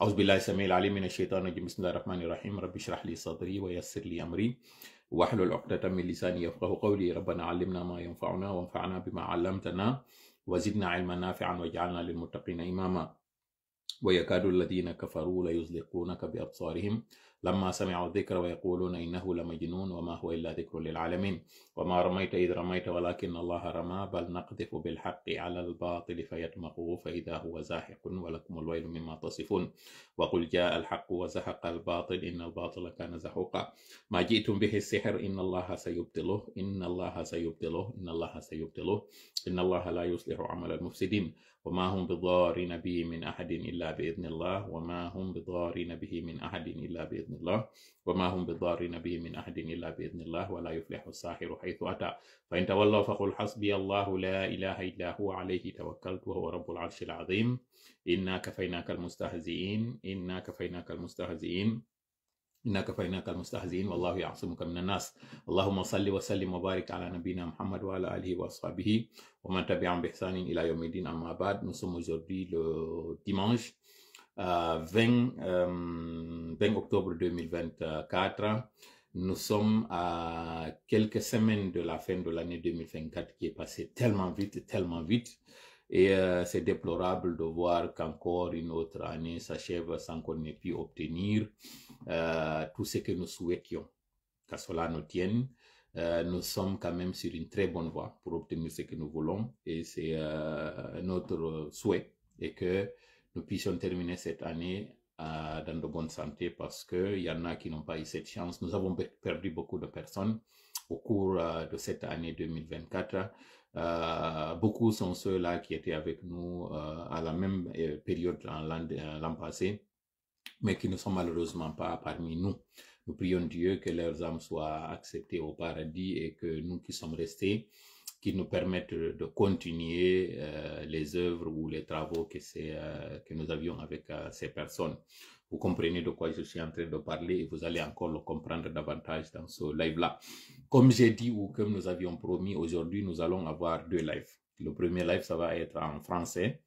أعوذ بالله السميع العليم من الشيطان الرجيم بسم الله الرحمن الرحيم رب اشرح لي صدري ويسر لي أمري واحلل عقدة من لساني يفقه قولي ربنا علمنا ما ينفعنا وانفعنا بما علمتنا وزدنا علما نافعا واجعلنا للمتقين إماما ويكاد الذين كفروا ليزلقونك بأبصارهم لما سمعوا الذكر ويقولون إنه لمجنون وما هو إلا ذكر للعالمين وما رميت إذ رميت ولكن الله رمى بل نقذف بالحق على الباطل فيدمغه فإذا هو زاحق ولكم الويل مما تصفون وقل جاء الحق وزهق الباطل إن الباطل كان زهوقا ما جئتم به السحر إن الله سيبطله إن الله سيبطله إن الله سيبطله إن الله لا يصلح عمل المفسدين وما هم بضارين به من أحد إلا بإذن الله وما هم بضارين به من أحد إلا بإذن باذن الله وما هم بضارين به من احد الا باذن الله ولا يفلح الساحر حيث اتى فان تولوا فقل حسبي الله لا اله الا هو عليه توكلت وهو رب العرش العظيم انا كفيناك المستهزئين انا كفيناك المستهزئين إنا كفيناك المستهزئين والله يعصمك من الناس اللهم صل وسلم وبارك على نبينا محمد وعلى آله وأصحابه ومن تبعهم بإحسان إلى يوم الدين أما بعد نصوم جوردي لو ديمانش 20, euh, euh, octobre 2024. Nous sommes à quelques semaines de la fin de l'année 2024 qui est passée tellement vite, tellement vite. Et euh, c'est déplorable de voir qu'encore une autre année s'achève sans qu'on ait pu obtenir tout ce que nous souhaitions. Qu'à cela nous tienne, nous sommes quand même sur une très bonne voie pour obtenir ce que nous voulons. Et c'est notre souhait et que nous puissions terminer cette année euh, dans de bonnes santé parce qu'il y en a qui n'ont pas eu cette chance. Nous avons perdu beaucoup de personnes au cours euh, de cette année 2024. Euh, beaucoup sont ceux-là qui étaient avec nous à la même période l'an passé, mais qui ne sont malheureusement pas parmi nous. Nous prions Dieu que leurs âmes soient acceptées au paradis et que nous qui sommes restés, qui nous permettent de continuer euh, les œuvres ou les travaux que, c'est euh, que nous avions avec euh, ces personnes. Vous comprenez de quoi je suis en train de parler et vous allez encore le comprendre davantage dans ce live-là. Comme j'ai dit ou comme nous avions promis, aujourd'hui, nous allons avoir deux lives. Le premier live, ça va être en français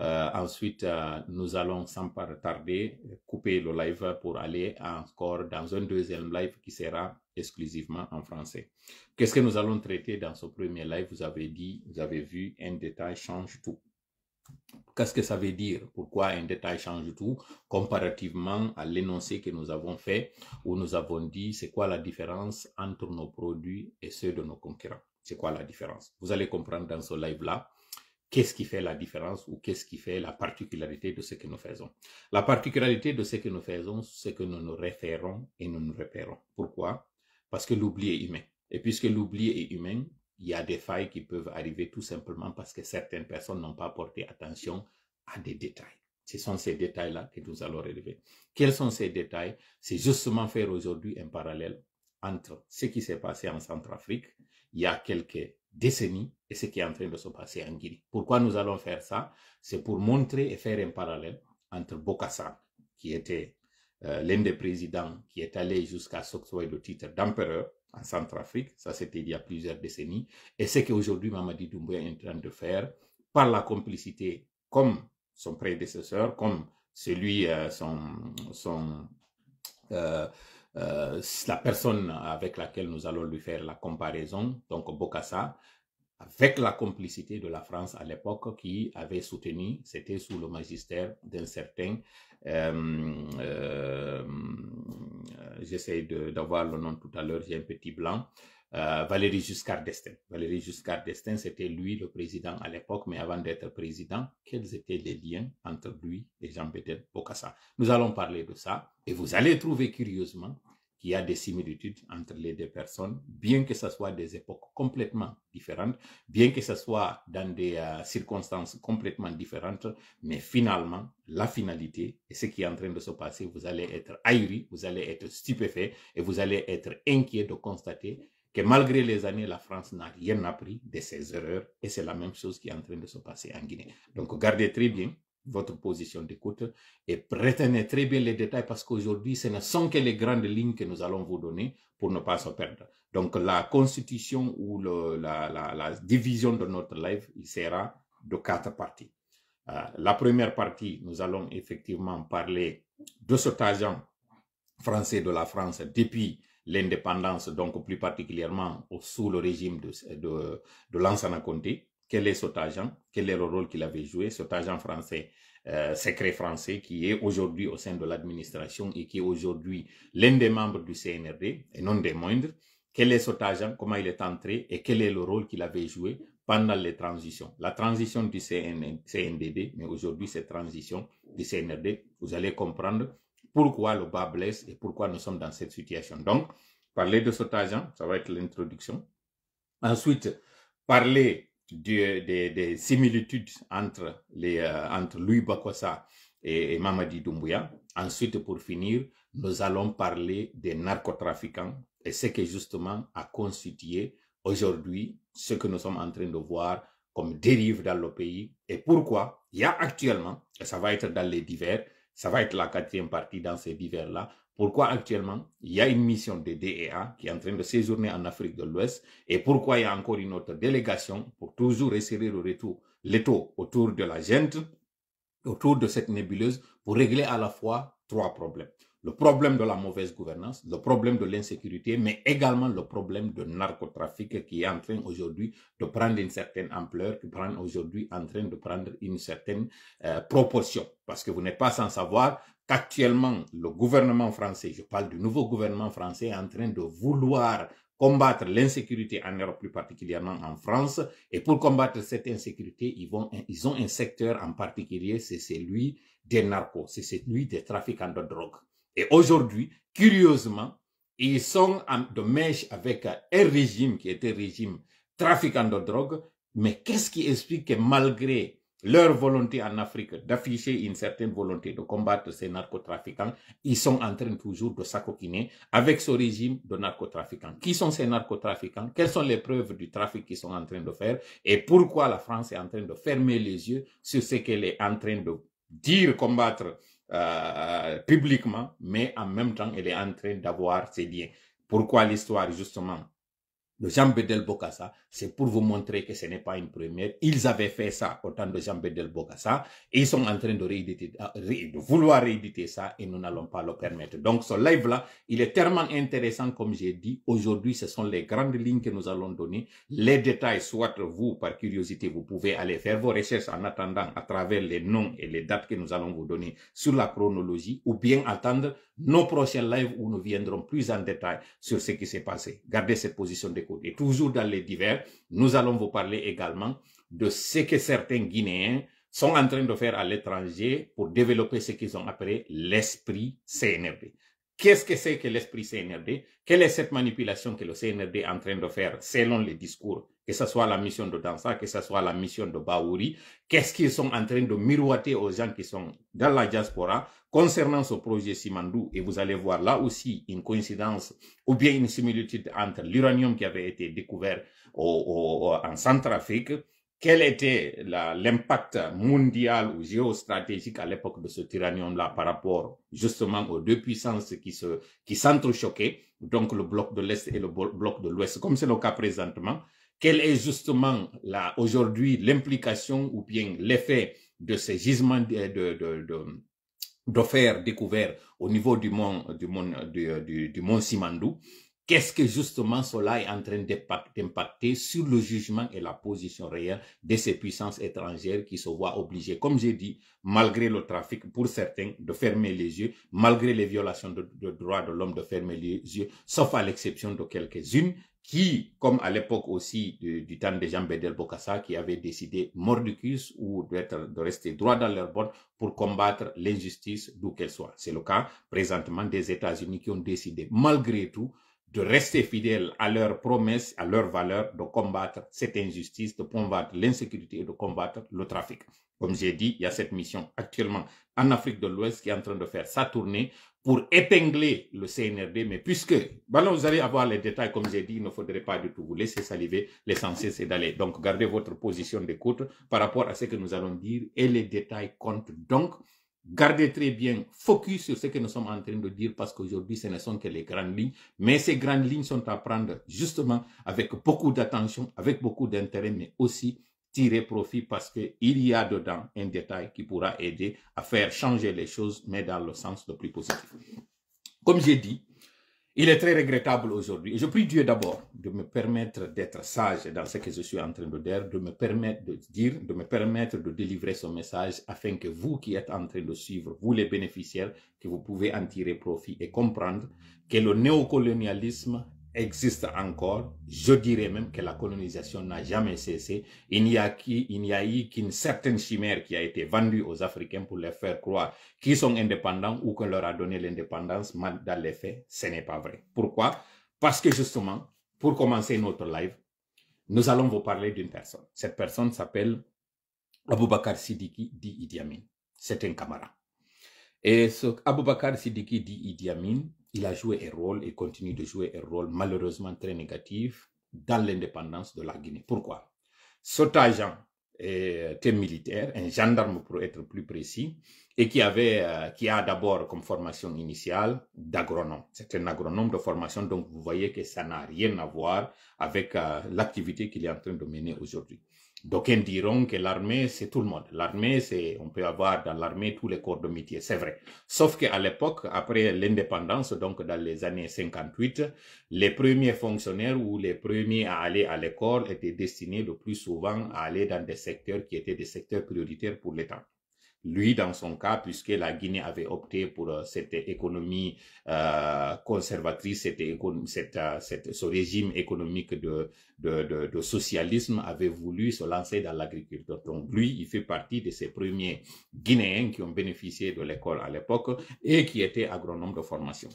euh, ensuite, euh, nous allons sans retarder, couper le live pour aller encore dans un deuxième live qui sera exclusivement en français. Qu'est-ce que nous allons traiter dans ce premier live Vous avez dit, vous avez vu, un détail change tout. Qu'est-ce que ça veut dire Pourquoi un détail change tout comparativement à l'énoncé que nous avons fait où nous avons dit c'est quoi la différence entre nos produits et ceux de nos concurrents C'est quoi la différence Vous allez comprendre dans ce live-là qu'est-ce qui fait la différence ou qu'est-ce qui fait la particularité de ce que nous faisons. La particularité de ce que nous faisons, c'est que nous nous référons et nous nous repérons. Pourquoi Parce que l'oubli est humain. Et puisque l'oubli est humain, il y a des failles qui peuvent arriver tout simplement parce que certaines personnes n'ont pas porté attention à des détails. Ce sont ces détails-là que nous allons relever. Quels sont ces détails C'est justement faire aujourd'hui un parallèle entre ce qui s'est passé en Centrafrique, il y a quelques décennies et ce qui est en train de se passer en Guinée. Pourquoi nous allons faire ça C'est pour montrer et faire un parallèle entre Bokassa, qui était euh, l'un des présidents qui est allé jusqu'à s'octroyer le titre d'empereur en Centrafrique, ça c'était il y a plusieurs décennies, et ce qu'aujourd'hui Mamadi Doumbouya est en train de faire par la complicité, comme son prédécesseur, comme celui, euh, son, son euh, euh, la personne avec laquelle nous allons lui faire la comparaison, donc Bokassa, avec la complicité de la France à l'époque qui avait soutenu, c'était sous le magistère d'un certain, euh, euh, j'essaie d'avoir le nom tout à l'heure, j'ai un petit blanc, euh, Valéry Giscard d'Estaing. Valéry Giscard d'Estaing, c'était lui le président à l'époque, mais avant d'être président, quels étaient les liens entre lui et Jean-Bédel Bokassa Nous allons parler de ça et vous allez trouver curieusement qu'il y a des similitudes entre les deux personnes, bien que ce soit des époques complètement différentes, bien que ce soit dans des euh, circonstances complètement différentes, mais finalement, la finalité et ce qui est en train de se passer, vous allez être ahuri, vous allez être stupéfait et vous allez être inquiet de constater que malgré les années, la France n'a rien appris de ses erreurs et c'est la même chose qui est en train de se passer en Guinée. Donc gardez très bien votre position d'écoute et prétenez très bien les détails parce qu'aujourd'hui, ce ne sont que les grandes lignes que nous allons vous donner pour ne pas se perdre. Donc la constitution ou la, division de notre live, il sera de quatre parties. Euh, la première partie, nous allons effectivement parler de cet agent français de la France depuis l'indépendance, donc plus particulièrement sous le régime de, de, de Lansana quel est cet agent, quel est le rôle qu'il avait joué, cet agent français, euh, secret français, qui est aujourd'hui au sein de l'administration et qui est aujourd'hui l'un des membres du CNRD, et non des moindres, quel est cet agent, comment il est entré et quel est le rôle qu'il avait joué pendant les transitions. La transition du CNDD, mais aujourd'hui cette transition du CNRD, vous allez comprendre pourquoi le bas blesse et pourquoi nous sommes dans cette situation. Donc, parler de cet agent, ça va être l'introduction. Ensuite, parler des similitudes entre, les, euh, entre Louis Bakossa et, et, Mamadi Doumbouya. Ensuite, pour finir, nous allons parler des narcotrafiquants et ce qui justement a constitué aujourd'hui ce que nous sommes en train de voir comme dérive dans le pays et pourquoi il y a actuellement, et ça va être dans les divers, ça va être la quatrième partie dans ces divers-là. Pourquoi actuellement il y a une mission des DEA qui est en train de séjourner en Afrique de l'Ouest et pourquoi il y a encore une autre délégation pour toujours resserrer le retour, l'étau autour de la gente, autour de cette nébuleuse pour régler à la fois trois problèmes le problème de la mauvaise gouvernance, le problème de l'insécurité, mais également le problème de narcotrafic qui est en train aujourd'hui de prendre une certaine ampleur, qui prend aujourd'hui en train de prendre une certaine euh, proportion. Parce que vous n'êtes pas sans savoir qu'actuellement, le gouvernement français, je parle du nouveau gouvernement français, est en train de vouloir combattre l'insécurité en Europe, plus particulièrement en France. Et pour combattre cette insécurité, ils, vont, ils ont un secteur en particulier, c'est celui des narcos, c'est celui des trafiquants de drogue. Et aujourd'hui, curieusement, ils sont de mèche avec un régime qui était régime trafiquant de drogue. Mais qu'est-ce qui explique que malgré leur volonté en Afrique d'afficher une certaine volonté de combattre ces narcotrafiquants, ils sont en train toujours de s'acoquiner avec ce régime de narcotrafiquants. Qui sont ces narcotrafiquants Quelles sont les preuves du trafic qu'ils sont en train de faire Et pourquoi la France est en train de fermer les yeux sur ce qu'elle est en train de dire combattre euh, publiquement, mais en même temps, elle est en train d'avoir ses liens. Pourquoi l'histoire, justement le Jean-Bedel Bokassa, c'est pour vous montrer que ce n'est pas une première. Ils avaient fait ça au temps de Jean-Bedel Bokassa. Et ils sont en train de, rééditer, euh, de vouloir rééditer ça et nous n'allons pas le permettre. Donc ce live-là, il est tellement intéressant comme j'ai dit. Aujourd'hui, ce sont les grandes lignes que nous allons donner. Les détails, soit vous, par curiosité, vous pouvez aller faire vos recherches en attendant à travers les noms et les dates que nous allons vous donner sur la chronologie ou bien attendre nos prochains lives où nous viendrons plus en détail sur ce qui s'est passé. Gardez cette position d'écoute. Et toujours dans les divers, nous allons vous parler également de ce que certains Guinéens sont en train de faire à l'étranger pour développer ce qu'ils ont appelé l'esprit CNRD. Qu'est-ce que c'est que l'esprit CNRD Quelle est cette manipulation que le CNRD est en train de faire selon les discours Que ce soit la mission de Dansa, que ce soit la mission de Baouri, qu'est-ce qu'ils sont en train de miroiter aux gens qui sont dans la diaspora concernant ce projet Simandou Et vous allez voir là aussi une coïncidence ou bien une similitude entre l'uranium qui avait été découvert en Centrafrique quel était l'impact mondial ou géostratégique à l'époque de ce tyrannium-là par rapport justement aux deux puissances qui se qui s'entrechoquaient, donc le bloc de l'Est et le bloc de l'Ouest, comme c'est le cas présentement. Quelle est justement aujourd'hui l'implication ou bien l'effet de ces gisements de, de, de, découvert au niveau du du du, du mont Simandou qu'est-ce que justement cela est en train d'impacter sur le jugement et la position réelle de ces puissances étrangères qui se voient obligées, comme j'ai dit, malgré le trafic, pour certains, de fermer les yeux, malgré les violations de, droits de l'homme, de fermer les yeux, sauf à l'exception de quelques-unes qui, comme à l'époque aussi du, temps de Jean Bedel Bokassa, qui avaient décidé mordicus ou de rester droit dans leur bonne pour combattre l'injustice d'où qu'elle soit. C'est le cas présentement des États-Unis qui ont décidé, malgré tout, de rester fidèles à leurs promesses, à leurs valeurs, de combattre cette injustice, de combattre l'insécurité et de combattre le trafic. Comme j'ai dit, il y a cette mission actuellement en Afrique de l'Ouest qui est en train de faire sa tournée pour épingler le CNRD. Mais puisque, bah vous allez avoir les détails, comme j'ai dit, il ne faudrait pas du tout vous laisser saliver. L'essentiel, c'est d'aller. Donc, gardez votre position d'écoute par rapport à ce que nous allons dire et les détails comptent. Donc, Gardez très bien focus sur ce que nous sommes en train de dire parce qu'aujourd'hui, ce ne sont que les grandes lignes. Mais ces grandes lignes sont à prendre justement avec beaucoup d'attention, avec beaucoup d'intérêt, mais aussi tirer profit parce qu'il y a dedans un détail qui pourra aider à faire changer les choses, mais dans le sens le plus positif. Comme j'ai dit, il est très regrettable aujourd'hui. Je prie Dieu d'abord de me permettre d'être sage dans ce que je suis en train de dire, de me permettre de dire, de me permettre de délivrer ce message afin que vous qui êtes en train de suivre, vous les bénéficiaires, que vous pouvez en tirer profit et comprendre que le néocolonialisme existe encore. Je dirais même que la colonisation n'a jamais cessé. Il n'y a, eu qu'une certaine chimère qui a été vendue aux Africains pour les faire croire qu'ils sont indépendants ou qu'on leur a donné l'indépendance. Mais dans les faits, ce n'est pas vrai. Pourquoi Parce que justement, pour commencer notre live, nous allons vous parler d'une personne. Cette personne s'appelle Aboubakar Sidiki dit Idi Amin. C'est un camarade. Et ce Aboubakar Sidiki dit Idi Amin, il a joué un rôle et continue de jouer un rôle malheureusement très négatif dans l'indépendance de la Guinée. Pourquoi Cet agent était militaire, un gendarme pour être plus précis, et qui, avait, euh, qui a d'abord comme formation initiale d'agronome. C'est un agronome de formation, donc vous voyez que ça n'a rien à voir avec euh, l'activité qu'il est en train de mener aujourd'hui. D'aucuns diront que l'armée, c'est tout le monde. L'armée, c'est, on peut avoir dans l'armée tous les corps de métier, c'est vrai. Sauf qu'à l'époque, après l'indépendance, donc dans les années 58, les premiers fonctionnaires ou les premiers à aller à l'école étaient destinés le plus souvent à aller dans des secteurs qui étaient des secteurs prioritaires pour l'État. Lui, dans son cas, puisque la Guinée avait opté pour euh, cette économie euh, conservatrice, euh, ce régime économique de, de, socialisme, avait voulu se lancer dans l'agriculture. Donc lui, il fait partie de ces premiers Guinéens qui ont bénéficié de l'école à l'époque et qui étaient agronomes de formation.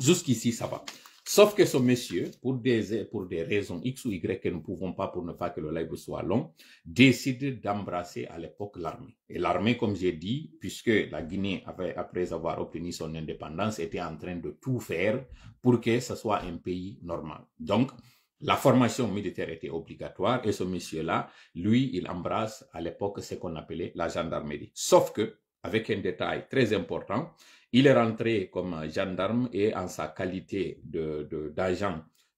Jusqu'ici, ça va. Sauf que ce monsieur, pour des, pour des raisons X ou Y que nous ne pouvons pas pour ne pas que le live soit long, décide d'embrasser à l'époque l'armée. Et l'armée, comme j'ai dit, puisque la Guinée, avait, après avoir obtenu son indépendance, était en train de tout faire pour que ce soit un pays normal. Donc, la formation militaire était obligatoire et ce monsieur-là, lui, il embrasse à l'époque ce qu'on appelait la gendarmerie. Sauf que, avec un détail très important, il est rentré comme gendarme et en sa qualité d'agent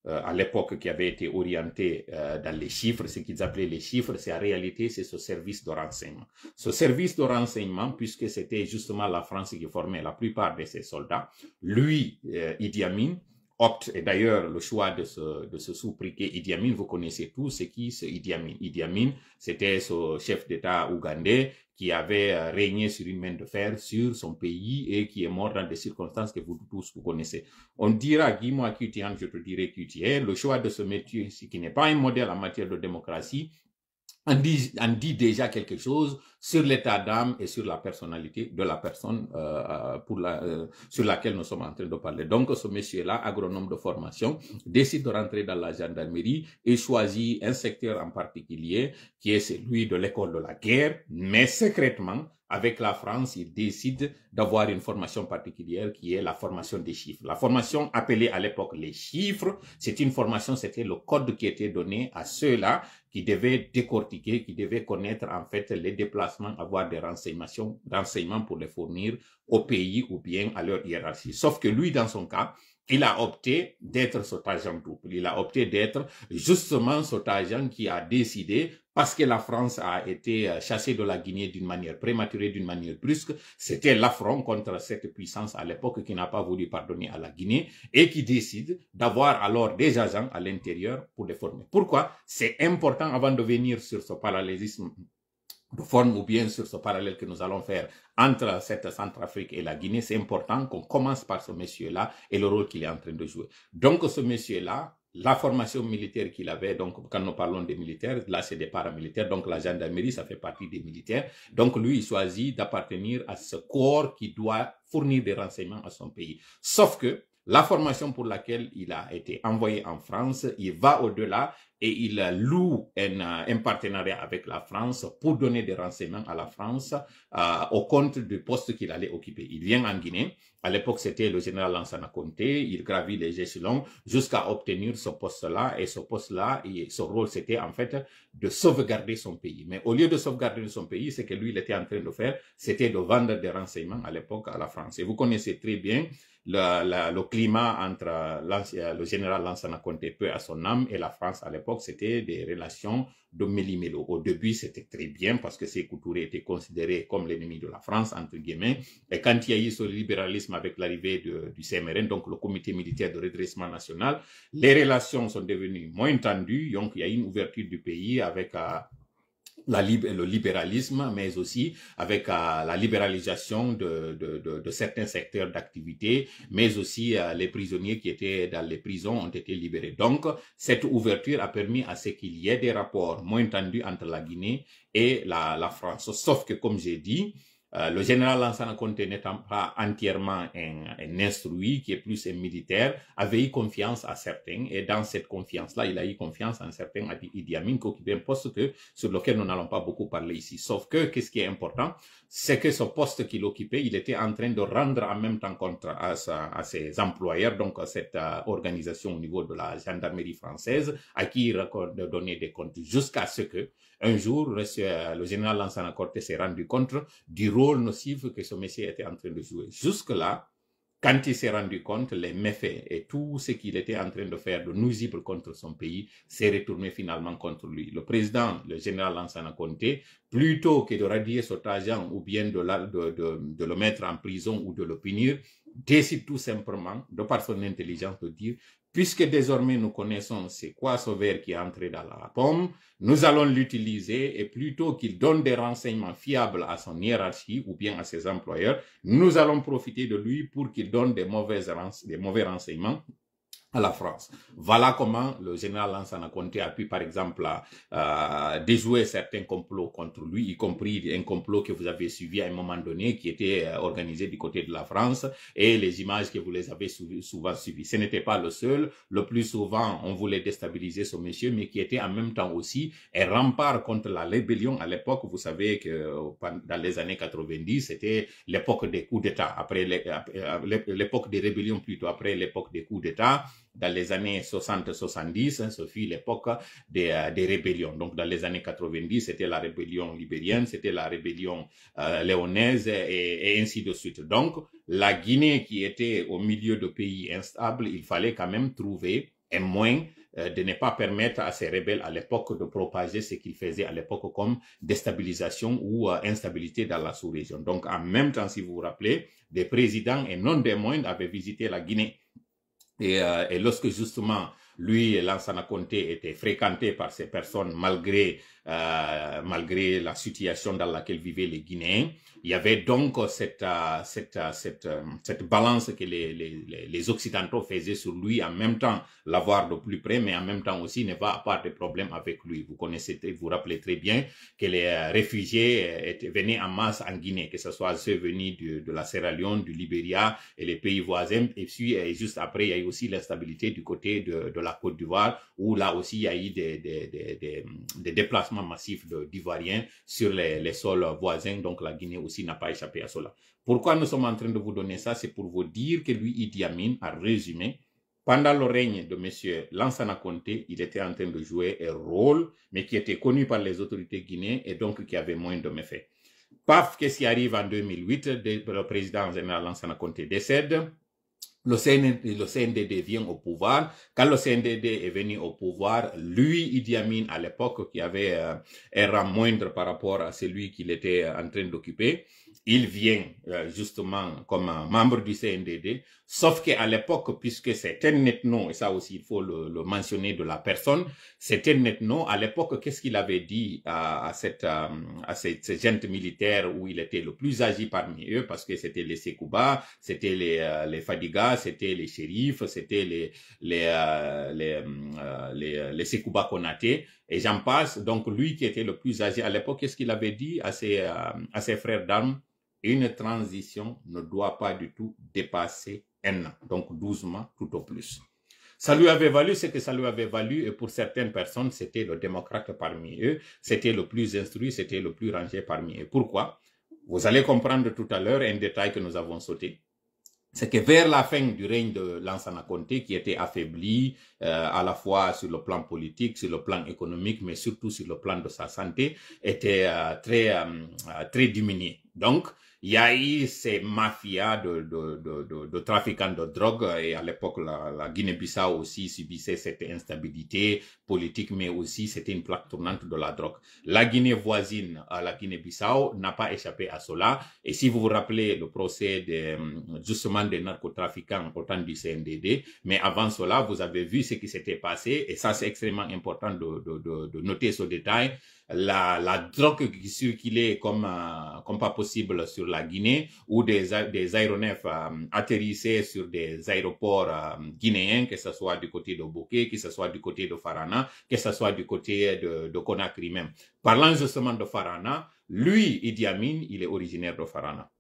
de, euh, à l'époque qui avait été orienté euh, dans les chiffres, ce qu'ils appelaient les chiffres, c'est en réalité c'est ce service de renseignement. Ce service de renseignement, puisque c'était justement la France qui formait la plupart de ses soldats, lui, euh, Idi Amin, et d'ailleurs le choix de ce, de sous Idi Amin, vous connaissez tous, c'est qui ce Idi Amin Idi Amin, c'était ce chef d'État ougandais qui avait euh, régné sur une main de fer sur son pays et qui est mort dans des circonstances que vous tous vous connaissez. On dira, Guy-moi je te dirai qui le choix de ce métier, qui n'est pas un modèle en matière de démocratie, on dit, déjà quelque chose sur l'état d'âme et sur la personnalité de la personne euh, euh, pour la, euh, sur laquelle nous sommes en train de parler. Donc, ce monsieur-là, agronome de formation, décide de rentrer dans la gendarmerie et choisit un secteur en particulier qui est celui de l'école de la guerre, mais secrètement, avec la France, il décide d'avoir une formation particulière qui est la formation des chiffres. La formation appelée à l'époque les chiffres, c'est une formation, c'était le code qui était donné à ceux-là qui devait décortiquer, qui devait connaître en fait les déplacements, avoir des renseignements, renseignements pour les fournir au pays ou bien à leur hiérarchie. Sauf que lui, dans son cas, il a opté d'être cet agent double. Il a opté d'être justement cet agent qui a décidé, parce que la France a été euh, chassée de la Guinée d'une manière prématurée, d'une manière brusque, c'était l'affront contre cette puissance à l'époque qui n'a pas voulu pardonner à la Guinée et qui décide d'avoir alors des agents à l'intérieur pour les former. Pourquoi C'est important avant de venir sur ce parallélisme de forme ou bien sur ce parallèle que nous allons faire entre cette Centrafrique et la Guinée, c'est important qu'on commence par ce monsieur-là et le rôle qu'il est en train de jouer. Donc ce monsieur-là, la formation militaire qu'il avait, donc quand nous parlons des militaires, là c'est des paramilitaires, donc la gendarmerie, ça fait partie des militaires. Donc lui, il choisit d'appartenir à ce corps qui doit fournir des renseignements à son pays. Sauf que la formation pour laquelle il a été envoyé en France, il va au-delà et il loue un, euh, partenariat avec la France pour donner des renseignements à la France euh, au compte du poste qu'il allait occuper. Il vient en Guinée. À l'époque, c'était le général Lansana Conté. Il gravit les échelons jusqu'à obtenir ce poste-là. Et ce poste-là, son rôle, c'était en fait de sauvegarder son pays. Mais au lieu de sauvegarder son pays, ce que lui, il était en train de faire, c'était de vendre des renseignements à l'époque à la France. Et vous connaissez très bien le climat entre le général Lansana compté peu à son âme, et la France à l'époque, c'était des relations de méli-mélo. Au début, c'était très bien parce que ces Touré étaient considérés comme l'ennemi de la France, entre guillemets. Et quand il y a eu ce libéralisme avec l'arrivée du CMRN, donc le Comité militaire de redressement national, les relations sont devenues moins tendues. Donc, il y a eu une ouverture du pays avec euh, la, le libéralisme, mais aussi avec euh, la libéralisation de, de, de, certains secteurs d'activité, mais aussi euh, les prisonniers qui étaient dans les prisons ont été libérés. Donc, cette ouverture a permis à ce qu'il y ait des rapports moins tendus entre la Guinée et la, la France. Sauf que, comme j'ai dit, euh, le général Lansana Conte n'étant pas entièrement un, instruit, qui est plus un militaire, avait eu confiance à certains, et dans cette confiance-là, il a eu confiance en certains Idi Amin qui occupait un poste que, sur lequel nous n'allons pas beaucoup parler ici. Sauf que, qu'est-ce qui est important, c'est que ce poste qu'il occupait, il était en train de rendre en même temps compte à, à ses employeurs, donc à cette euh, organisation au niveau de la gendarmerie française, à qui il donner des comptes, jusqu'à ce que un jour, le euh, général Lansana Corté s'est rendu compte du rôle nocif que ce monsieur était en train de jouer. Jusque-là, quand il s'est rendu compte, les méfaits et tout ce qu'il était en train de faire de nuisible contre son pays s'est retourné finalement contre lui. Le président, le général Lansana Conté, plutôt que de radier cet agent ou bien de, le mettre en prison ou de le punir, décide tout simplement, de par son intelligence, de dire puisque désormais nous connaissons c'est quoi ce verre qui est entré dans la pomme, nous allons l'utiliser et plutôt qu'il donne des renseignements fiables à son hiérarchie ou bien à ses employeurs, nous allons profiter de lui pour qu'il donne des, mauvais renseignements à la France. Voilà comment le général Lansana Conté a pu, par exemple, à, euh, déjouer certains complots contre lui, y compris un complot que vous avez suivi à un moment donné, qui était euh, organisé du côté de la France, et les images que vous les avez souvent suivies. Ce n'était pas le seul. Le plus souvent, on voulait déstabiliser ce monsieur, mais qui était en même temps aussi un rempart contre la rébellion. À l'époque, vous savez que euh, dans les années 90, c'était l'époque des coups d'État, après l'époque des rébellions plutôt, après l'époque des coups d'État dans les années 60-70, hein, ce fut l'époque euh, des, rébellions. Donc, dans les années 90, c'était la rébellion libérienne, c'était la rébellion euh, léonaise et, ainsi de suite. Donc, la Guinée qui était au milieu de pays instables, il fallait quand même trouver un moyen euh, de ne pas permettre à ces rebelles à l'époque de propager ce qu'ils faisaient à l'époque comme déstabilisation ou instabilité dans la sous-région. Donc, en même temps, si vous vous rappelez, des présidents et non des moindres avaient visité la Guinée euh, et, lorsque justement lui, Lansana Conté, étaient fréquentés par ces personnes, malgré euh, malgré la situation dans laquelle vivaient les Guinéens. Il y avait donc cette, euh, cette, euh, cette, cette, balance que les, les, les, Occidentaux faisaient sur lui, en même temps l'avoir de plus près, mais en même temps aussi ne pas avoir de problèmes avec lui. Vous connaissez, vous rappelez très bien que les réfugiés étaient, venaient en masse en Guinée, que ce soit ceux venus de, de la Sierra Leone, du Libéria et les pays voisins. Et puis, juste après, il y a eu aussi l'instabilité du côté de, de la Côte d'Ivoire, où là aussi, il y a eu des, des, des, des déplacements massif d'Ivoiriens sur les, les, sols voisins. Donc la Guinée aussi n'a pas échappé à cela. Pourquoi nous sommes en train de vous donner ça C'est pour vous dire que lui, Idi Amin, a résumé, pendant le règne de M. Lansana Conté, il était en train de jouer un rôle, mais qui était connu par les autorités guinéennes et donc qui avait moins de méfaits. Paf, qu'est-ce qui arrive en 2008 Le président général Lansana Conté décède le, CNDD vient au pouvoir. Quand le CNDD est venu au pouvoir, lui, Idi Amin, à l'époque, qui avait euh, un rang moindre par rapport à celui qu'il était euh, en train d'occuper, il vient euh, justement comme membre du CNDD Sauf qu'à l'époque, puisque c'était non, et ça aussi il faut le, mentionner de la personne, c'était non. à l'époque, qu'est-ce qu'il avait dit à, à cette, euh, à, cette, gente militaire où il était le plus agi parmi eux, parce que c'était les Sekouba, c'était les, euh, les Fadiga, c'était les shérifs, c'était les, les, euh, les, les, Konaté, et j'en passe. Donc lui qui était le plus âgé à l'époque, qu'est-ce qu'il avait dit à ses, à ses frères d'armes Une transition ne doit pas du tout dépasser un an, donc 12 mois tout au plus. Ça lui avait valu ce que ça lui avait valu, et pour certaines personnes, c'était le démocrate parmi eux, c'était le plus instruit, c'était le plus rangé parmi eux. Pourquoi Vous allez comprendre tout à l'heure un détail que nous avons sauté c'est que vers la fin du règne de Lansana Conté, qui était affaibli euh, à la fois sur le plan politique, sur le plan économique, mais surtout sur le plan de sa santé, était euh, très euh, très diminué. Donc, il y a eu ces mafias de, de, de, de, de trafiquants de drogue et à l'époque, la, Guinée-Bissau aussi subissait cette instabilité politique, mais aussi c'était une plaque tournante de la drogue. La Guinée voisine à euh, la Guinée-Bissau n'a pas échappé à cela. Et si vous vous rappelez le procès de hum, justement des narcotrafiquants au du CNDD, mais avant cela, vous avez vu ce qui s'était passé et ça, c'est extrêmement important de, de, de, de noter ce détail la, drogue qui circulait comme, euh, comme pas possible sur la Guinée, ou des, aéronefs euh, atterrissés sur des aéroports euh, guinéens, que ce soit du côté de Bokeh, que ce soit du côté de Farana, que ce soit du côté de, de Conakry même. Parlant justement de Farana, lui, Idi Amin, il est originaire de Farana.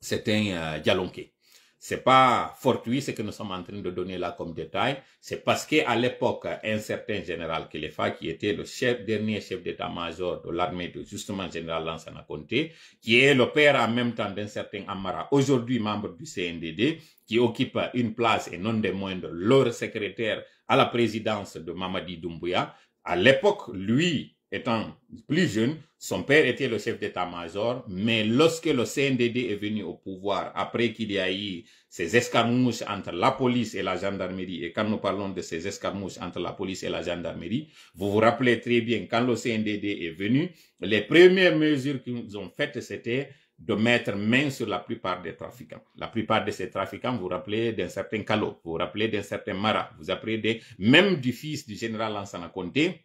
C'est un Dialonqué. C'est pas fortuit ce que nous sommes en train de donner là comme détail. C'est parce qu'à l'époque, un certain général Kelefa, qui était le chef, dernier chef d'état-major de l'armée de justement général Lansana Conté, qui est le père en même temps d'un certain Amara, aujourd'hui membre du CNDD, qui occupe une place et non des moindres, leur secrétaire à la présidence de Mamadi Doumbouya. À l'époque, lui, étant plus jeune, son père était le chef d'état-major, mais lorsque le CNDD est venu au pouvoir, après qu'il y ait eu ces escarmouches entre la police et la gendarmerie, et quand nous parlons de ces escarmouches entre la police et la gendarmerie, vous vous rappelez très bien, quand le CNDD est venu, les premières mesures qu'ils ont faites, c'était de mettre main sur la plupart des trafiquants. La plupart de ces trafiquants, vous, vous rappelez d'un certain Kalo, vous vous rappelez d'un certain Mara, vous, vous rappelez même du fils du général Lansana Conté,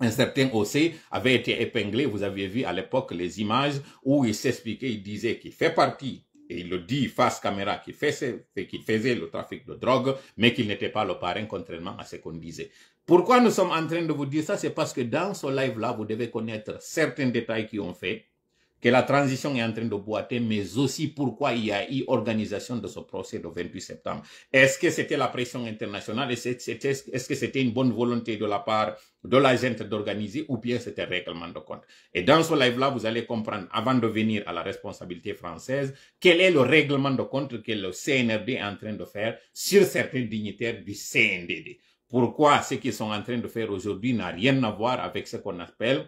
un certain O.C. avait été épinglé. Vous aviez vu à l'époque les images où il s'expliquait, il disait qu'il fait partie et il le dit face caméra qu'il faisait, le trafic de drogue, mais qu'il n'était pas le parrain, contrairement à ce qu'on disait. Pourquoi nous sommes en train de vous dire ça C'est parce que dans ce live-là, vous devez connaître certains détails qui ont fait que la transition est en train de boiter, mais aussi pourquoi il y a eu organisation de ce procès le 28 septembre. Est-ce que c'était la pression internationale? et Est-ce que c'était une bonne volonté de la part de la gente d'organiser ou bien c'était un règlement de compte? Et dans ce live-là, vous allez comprendre, avant de venir à la responsabilité française, quel est le règlement de compte que le CNRD est en train de faire sur certains dignitaires du CNDD. Pourquoi ce qu'ils sont en train de faire aujourd'hui n'a rien à voir avec ce qu'on appelle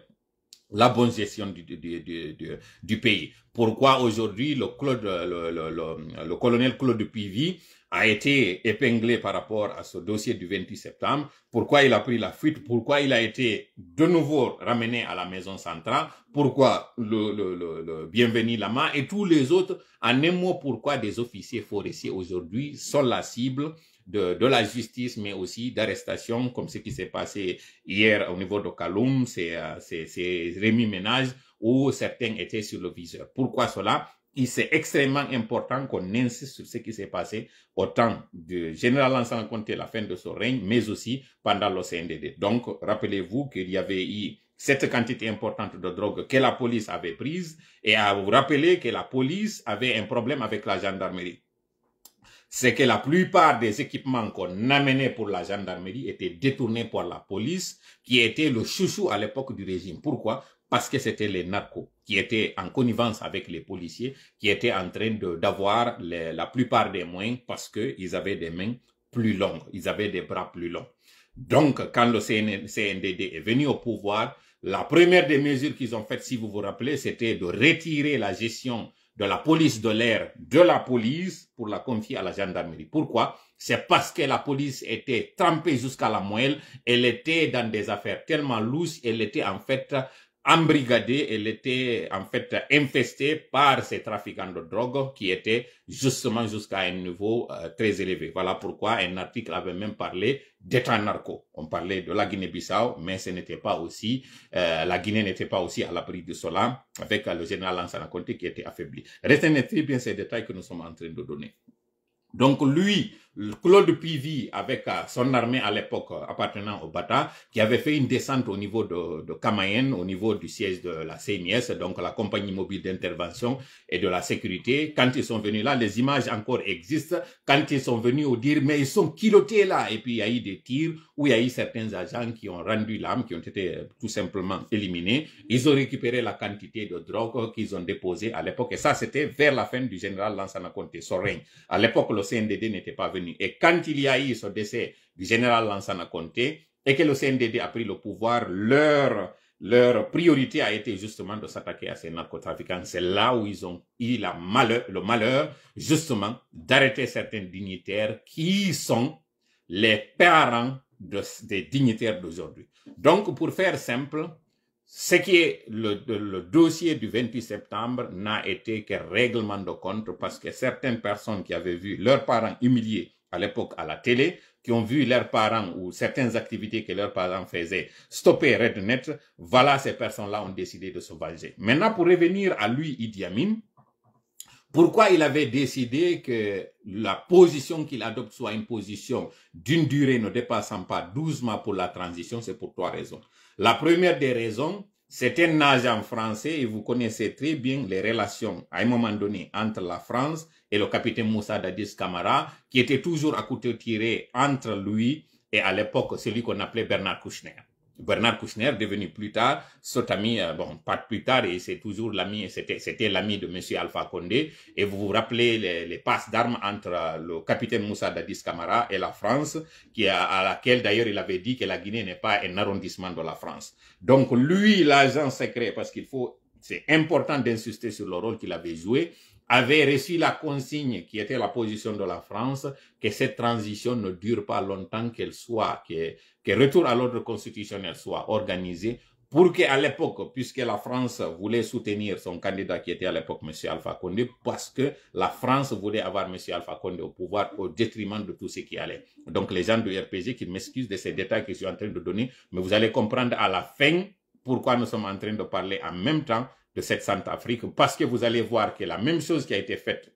la bonne gestion du, du, du, du pays. Pourquoi aujourd'hui le, le, colonel Claude Pivy a été épinglé par rapport à ce dossier du 28 septembre, pourquoi il a pris la fuite, pourquoi il a été de nouveau ramené à la maison centrale, pourquoi le, le, le bienvenu Lama et tous les autres, en un mot, pourquoi des officiers forestiers aujourd'hui sont la cible de, la justice, mais aussi d'arrestations, comme ce qui s'est passé hier au niveau de Kaloum, euh, c'est Rémi Ménage, où certains étaient sur le viseur. Pourquoi cela il c'est extrêmement important qu'on insiste sur ce qui s'est passé au temps du général lansan Conté, la fin de son règne, mais aussi pendant l'OCNDD. Donc, rappelez-vous qu'il y avait eu cette quantité importante de drogue que la police avait prise et à vous rappeler que la police avait un problème avec la gendarmerie c'est que la plupart des équipements qu'on amenait pour la gendarmerie étaient détournés par la police, qui était le chouchou à l'époque du régime. Pourquoi Parce que c'était les narcos qui étaient en connivence avec les policiers, qui étaient en train d'avoir la plupart des moyens parce qu'ils avaient des mains plus longues, ils avaient des bras plus longs. Donc, quand le CNDD est venu au pouvoir, la première des mesures qu'ils ont faites, si vous vous rappelez, c'était de retirer la gestion de la police de l'air de la police pour la confier à la gendarmerie. Pourquoi C'est parce que la police était trempée jusqu'à la moelle, elle était dans des affaires tellement louches, elle était en fait embrigadée, elle était en fait infestée par ces trafiquants de drogue qui étaient justement jusqu'à un niveau euh, très élevé. Voilà pourquoi un article avait même parlé d'État narco. On parlait de la Guinée-Bissau, mais ce n'était pas aussi, euh, la Guinée n'était pas aussi à l'abri de cela avec le général Lansana Conté qui était affaibli. Retenez très bien ces détails que nous sommes en train de donner. Donc lui, Claude Pivy, avec euh, son armée à l'époque euh, appartenant au Bata, qui avait fait une descente au niveau de, de au niveau du siège de la CMS, donc la compagnie mobile d'intervention et de la sécurité. Quand ils sont venus là, les images encore existent. Quand ils sont venus au dire, mais ils sont kilotés là. Et puis il y a eu des tirs où il y a eu certains agents qui ont rendu l'âme, qui ont été euh, tout simplement éliminés. Ils ont récupéré la quantité de drogue qu'ils ont déposée à l'époque. Et ça, c'était vers la fin du général Lansana son règne. À l'époque, le CNDD n'était pas venu et quand il y a eu ce décès du général Lansana Conté et que le CNDD a pris le pouvoir, leur, leur priorité a été justement de s'attaquer à ces narcotrafiquants. C'est là où ils ont eu malheur, le malheur, justement, d'arrêter certains dignitaires qui sont les parents des dignitaires d'aujourd'hui. Donc, pour faire simple, ce qui est le, le, dossier du 28 septembre n'a été que règlement de compte parce que certaines personnes qui avaient vu leurs parents humiliés à l'époque à la télé, qui ont vu leurs parents ou certaines activités que leurs parents faisaient stopper Red Net, voilà, ces personnes-là ont décidé de se venger. Maintenant, pour revenir à lui, Idi Amin, pourquoi il avait décidé que la position qu'il adopte soit une position d'une durée ne dépassant pas 12 mois pour la transition, c'est pour trois raisons. La première des raisons, c'est un agent français et vous connaissez très bien les relations à un moment donné entre la France et le capitaine Moussa Dadis Camara qui était toujours à couteau tiré entre lui et à l'époque celui qu'on appelait Bernard Kouchner. Bernard Kouchner, devenu plus tard son ami, euh, bon, pas plus tard, et c'est toujours l'ami, c'était, l'ami de Monsieur Alpha Condé. Et vous vous rappelez les, passes d'armes entre euh, le capitaine Moussa Dadis Camara et la France, qui à laquelle d'ailleurs il avait dit que la Guinée n'est pas un arrondissement de la France. Donc lui, l'agent secret, parce qu'il faut, c'est important d'insister sur le rôle qu'il avait joué, avait reçu la consigne qui était la position de la France, que cette transition ne dure pas longtemps qu'elle soit, que, que retour à l'ordre constitutionnel soit organisé pour qu'à l'époque, puisque la France voulait soutenir son candidat qui était à l'époque M. Alpha Condé, parce que la France voulait avoir M. Alpha Condé au pouvoir au détriment de tout ce qui allait. Donc les gens du RPG qui m'excusent de ces détails que je suis en train de donner, mais vous allez comprendre à la fin pourquoi nous sommes en train de parler en même temps de cette Centrafrique, parce que vous allez voir que la même chose qui a été faite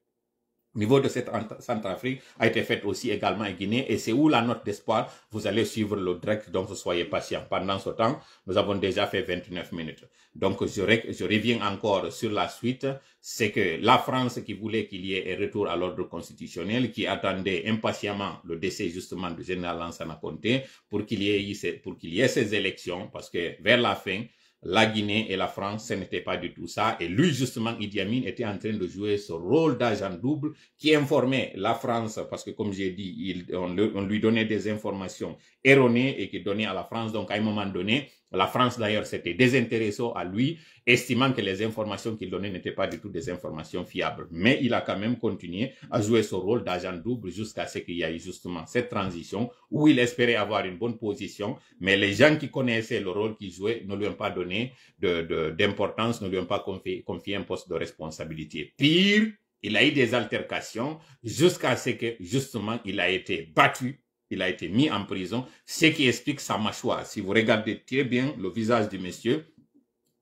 au niveau de cette Centrafrique a été faite aussi également en Guinée, et c'est où la note d'espoir, vous allez suivre le direct, donc soyez patient. Pendant ce temps, nous avons déjà fait 29 minutes. Donc je, reviens encore sur la suite, c'est que la France qui voulait qu'il y ait un retour à l'ordre constitutionnel, qui attendait impatiemment le décès justement du général Lansana Conté pour qu'il y, ait, pour qu'il y ait ces élections, parce que vers la fin, la Guinée et la France, ce n'était pas du tout ça. Et lui, justement, Idi Amin était en train de jouer ce rôle d'agent double qui informait la France, parce que comme j'ai dit, on, on lui donnait des informations erronées et qui donnait à la France. Donc, à un moment donné, la France, d'ailleurs, s'était désintéressée à lui, estimant que les informations qu'il donnait n'étaient pas du tout des informations fiables. Mais il a quand même continué à jouer son rôle d'agent double jusqu'à ce qu'il y ait justement cette transition où il espérait avoir une bonne position, mais les gens qui connaissaient le rôle qu'il jouait ne lui ont pas donné d'importance, ne lui ont pas confié, confié un poste de responsabilité. Pire, il a eu des altercations jusqu'à ce que justement il a été battu il a été mis en prison, ce qui explique sa mâchoire. Si vous regardez très bien le visage du monsieur,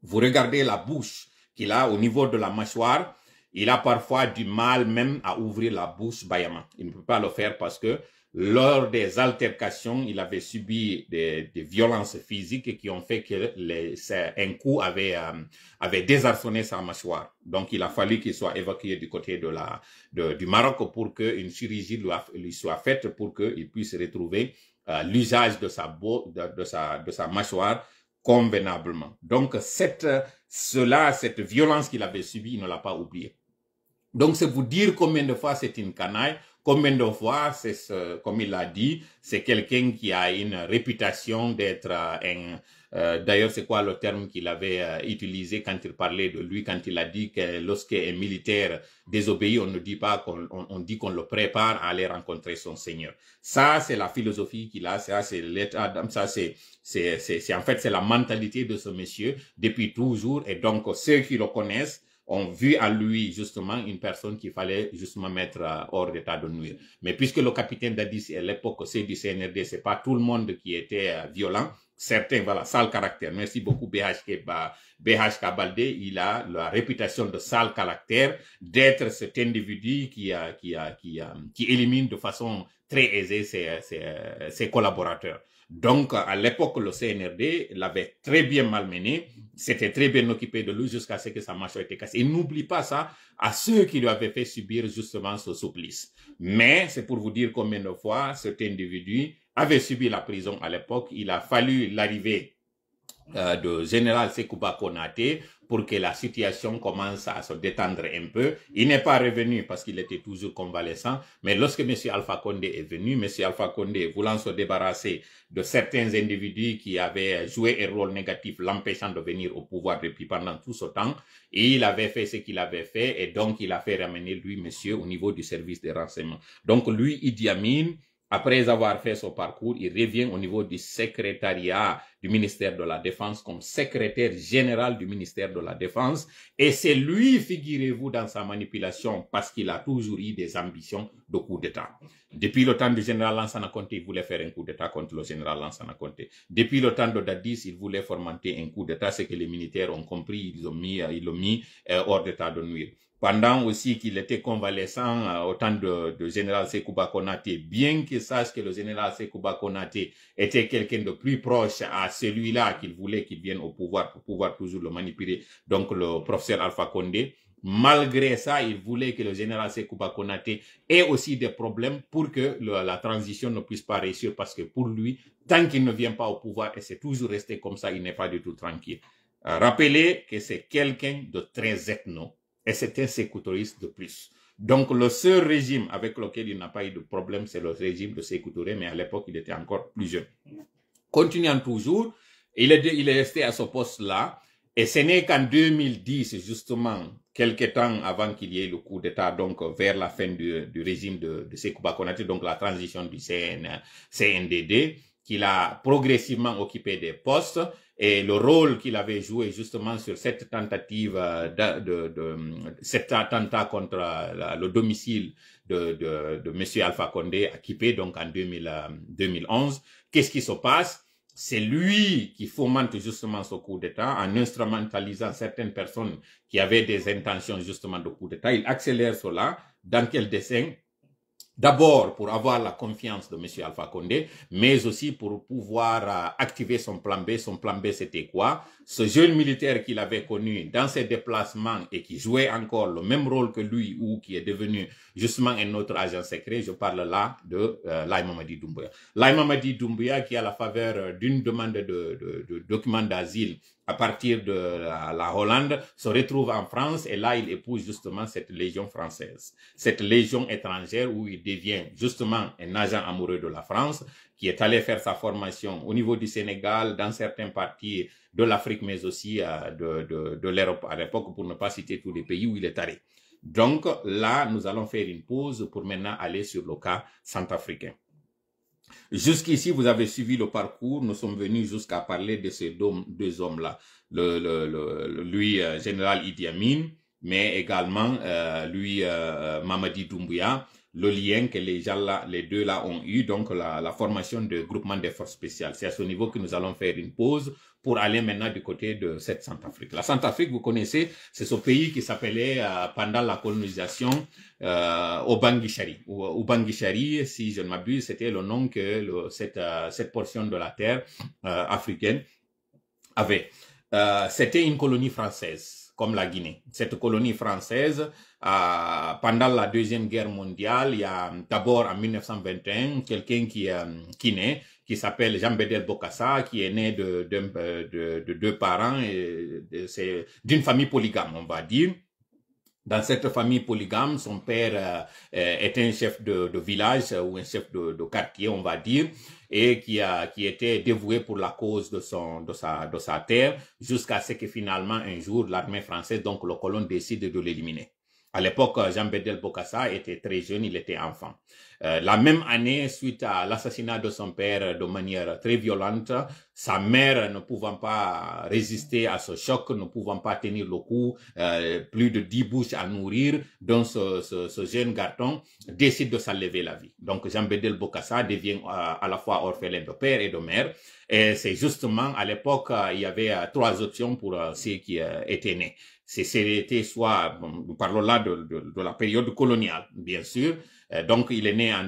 vous regardez la bouche qu'il a au niveau de la mâchoire, il a parfois du mal même à ouvrir la bouche Bayama. Il ne peut pas le faire parce que lors des altercations, il avait subi des, violences physiques qui ont fait que un coup euh, avait, désarçonné sa mâchoire. Donc, il a fallu qu'il soit évacué du côté de la, du Maroc pour qu'une chirurgie lui, soit faite pour qu'il puisse retrouver euh, l'usage de sa, de, sa, mâchoire convenablement. Donc, cela, cette violence qu'il avait subie, il ne l'a pas oubliée. Donc, c'est vous dire combien de fois c'est une canaille, Combien de fois, c'est ce, comme il l'a dit, c'est quelqu'un qui a une réputation d'être euh, un... Euh, d'ailleurs, c'est quoi le terme qu'il avait euh, utilisé quand il parlait de lui, quand il a dit que lorsqu'un militaire désobéit, on ne dit pas qu'on on, dit qu'on le prépare à aller rencontrer son Seigneur. Ça, c'est la philosophie qu'il a, ça, c'est l'état ça, c'est c'est en fait c'est la mentalité de ce monsieur depuis toujours. Et donc ceux qui le connaissent ont vu à lui justement une personne qu'il fallait justement mettre euh, hors d'état de nuire. Mais puisque le capitaine Dadis à l'époque c'est du CNRD, c'est pas tout le monde qui était euh, violent. Certains, voilà, sale caractère. Merci beaucoup BHK, BHK Balde. Il a la réputation de sale caractère, d'être cet individu qui, qui, qui, qui, élimine de façon très aisée ses, ses collaborateurs. Donc, à l'époque, le CNRD l'avait très bien malmené, C'était très bien occupé de lui jusqu'à ce que sa mâchoire été cassée. Et n'oublie pas ça à ceux qui lui avaient fait subir justement ce supplice. Mais c'est pour vous dire combien de fois cet individu avait subi la prison à l'époque. Il a fallu l'arriver. Euh, de général Sekouba Konate pour que la situation commence à se détendre un peu. Il n'est pas revenu parce qu'il était toujours convalescent, mais lorsque M. Alpha Condé est venu, M. Alpha Condé, voulant se débarrasser de certains individus qui avaient joué un rôle négatif, l'empêchant de venir au pouvoir depuis pendant tout ce temps, il avait fait ce qu'il avait fait, et donc il a fait ramener lui, monsieur, au niveau du service des renseignements. Donc lui, Idi après avoir fait son parcours, il revient au niveau du secrétariat du ministère de la Défense comme secrétaire général du ministère de la Défense. Et c'est lui, figurez-vous, dans sa manipulation, parce qu'il a toujours eu des ambitions de coup d'État. Depuis le temps du général Lansana Conté, il voulait faire un coup d'État contre le général Lansana Conté. Depuis le temps de Dadis, il voulait fomenter un coup d'État, ce que les militaires ont compris, ils l'ont mis, mis euh, hors d'État de nuire pendant aussi qu'il était convalescent euh, au temps de, de général Sekouba Konaté, bien qu'il sache que le général Sekouba Konaté était quelqu'un de plus proche à celui-là qu'il voulait qu'il vienne au pouvoir pour pouvoir toujours le manipuler, donc le professeur Alpha Condé, malgré ça, il voulait que le général Sekouba Konaté ait aussi des problèmes pour que la transition ne puisse pas réussir parce que pour lui, tant qu'il ne vient pas au pouvoir et c'est toujours resté comme ça, il n'est pas du tout tranquille. Euh, rappelez que c'est quelqu'un de très ethno et c'est un sécoutoriste de plus. Donc le seul régime avec lequel il n'a pas eu de problème, c'est le régime de Sécoutouré, mais à l'époque, il était encore plus jeune. Continuant toujours, il est, resté à ce poste-là, et ce n'est qu'en 2010, justement, quelques temps avant qu'il y ait le coup d'État, donc vers la fin du, régime de, de Sékou donc la transition du CNDD, qu'il a progressivement occupé des postes, et le rôle qu'il avait joué justement sur cette tentative euh, de, de, de cet attentat contre euh, le domicile de, de, de M. Alpha Condé à Kipé, donc en 2000, 2011. Euh, qu'est-ce qui se passe c'est lui qui fomente justement ce coup d'État en instrumentalisant certaines personnes qui avaient des intentions justement de coup d'État. Il accélère cela. Dans quel dessin D'abord pour avoir la confiance de M. Alpha Condé, mais aussi pour pouvoir euh, activer son plan B. Son plan B, c'était quoi Ce jeune militaire qu'il avait connu dans ses déplacements et qui jouait encore le même rôle que lui ou qui est devenu justement un autre agent secret. Je parle là de euh, Laïmamadi Doumbouya. Laïmamadi Doumbouya qui, à la faveur euh, d'une demande de, de, de document d'asile à partir de la, Hollande, se retrouve en France et là, il épouse justement cette légion française, cette légion étrangère où il devient justement un agent amoureux de la France qui est allé faire sa formation au niveau du Sénégal, dans certains parties de l'Afrique, mais aussi euh, de, de, de l'Europe à l'époque, pour ne pas citer tous les pays où il est allé. Donc là, nous allons faire une pause pour maintenant aller sur le cas centrafricain. Jusqu'ici, vous avez suivi le parcours. Nous sommes venus jusqu'à parler de ces deux hommes-là. lui, euh, général Idi Amin, mais également euh, lui, euh, Mamadi Doumbouya, le lien que les deux là ont eu, donc la, la formation de groupement des forces spéciales. C'est à ce niveau que nous allons faire une pause pour aller maintenant du côté de cette Centrafrique. La Centrafrique, vous connaissez, c'est ce pays qui s'appelait euh, pendant la colonisation euh, Obanguichari. Obanguichari, euh, si je ne m'abuse, c'était le nom que cette, euh, cette portion de la terre africaine avait. c'était une colonie française, comme la Guinée. Cette colonie française, pendant la Deuxième Guerre mondiale, il y a d'abord en 1921 quelqu'un qui, qui naît, qui s'appelle Jean bédel Bokassa, qui est né de, euh, deux parents, d'une famille polygame, on va dire. Dans cette famille polygame, son père euh, euh, est un chef de, village ou un chef de, quartier, on va dire, et qui, a, qui était dévoué pour la cause de, son, de, sa, de sa terre, jusqu'à ce que finalement, un jour, l'armée française, donc le colon, décide de l'éliminer. À l'époque, euh, Jean-Bedel Bokassa était très jeune, il était enfant. Euh, la même année, suite à l'assassinat de son père euh, de manière très violente, sa mère ne pouvant pas résister à ce choc, ne pouvant pas tenir le coup, plus de dix bouches à nourrir, dont ce, jeune garçon décide de s'enlever la vie. Donc jean bédel Bokassa devient à la fois orphelin de père et de mère. Et c'est justement à l'époque, il y avait trois options pour ceux qui étaient nés c'était soit, nous parlons là de, de, la période coloniale, bien sûr. Euh, donc, il est né en,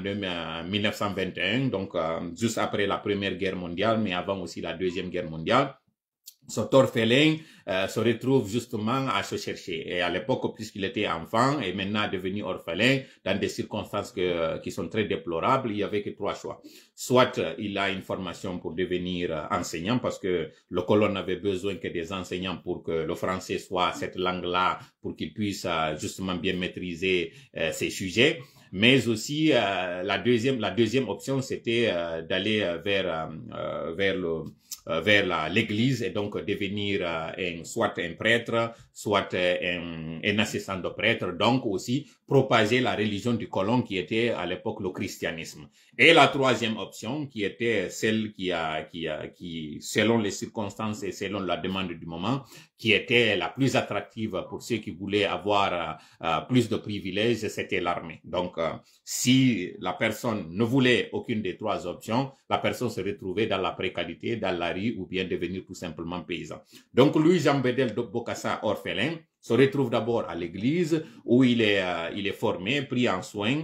1921, donc euh, juste après la Première Guerre mondiale, mais avant aussi la Deuxième Guerre mondiale. Son orphelin euh, se retrouve justement à se chercher. Et à l'époque, puisqu'il était enfant et maintenant devenu orphelin, dans des circonstances qui sont très déplorables, il n'y avait que trois choix. Soit euh, il a une formation pour devenir euh, enseignant, parce que le colon avait besoin que des enseignants pour que le français soit cette langue-là, pour qu'il puisse justement bien maîtriser ces ses sujets mais aussi euh, la deuxième la deuxième option c'était euh, d'aller euh, vers vers le vers l'église et donc devenir soit un prêtre, soit un, assistant de prêtre, donc aussi propager la religion du colon qui était à l'époque le christianisme. Et la troisième option qui était celle qui a, qui a, qui, selon les circonstances et selon la demande du moment, qui était la plus attractive pour ceux qui voulaient avoir euh, euh, plus de privilèges, c'était l'armée. Donc, euh, si la personne ne voulait aucune des trois options, la personne se retrouvait dans la précarité, dans la rue ou bien devenir tout simplement paysan. Donc, Louis-Jean Bedel de Bokassa, orphelin, se retrouve d'abord à l'église où il est, il est formé, pris en soin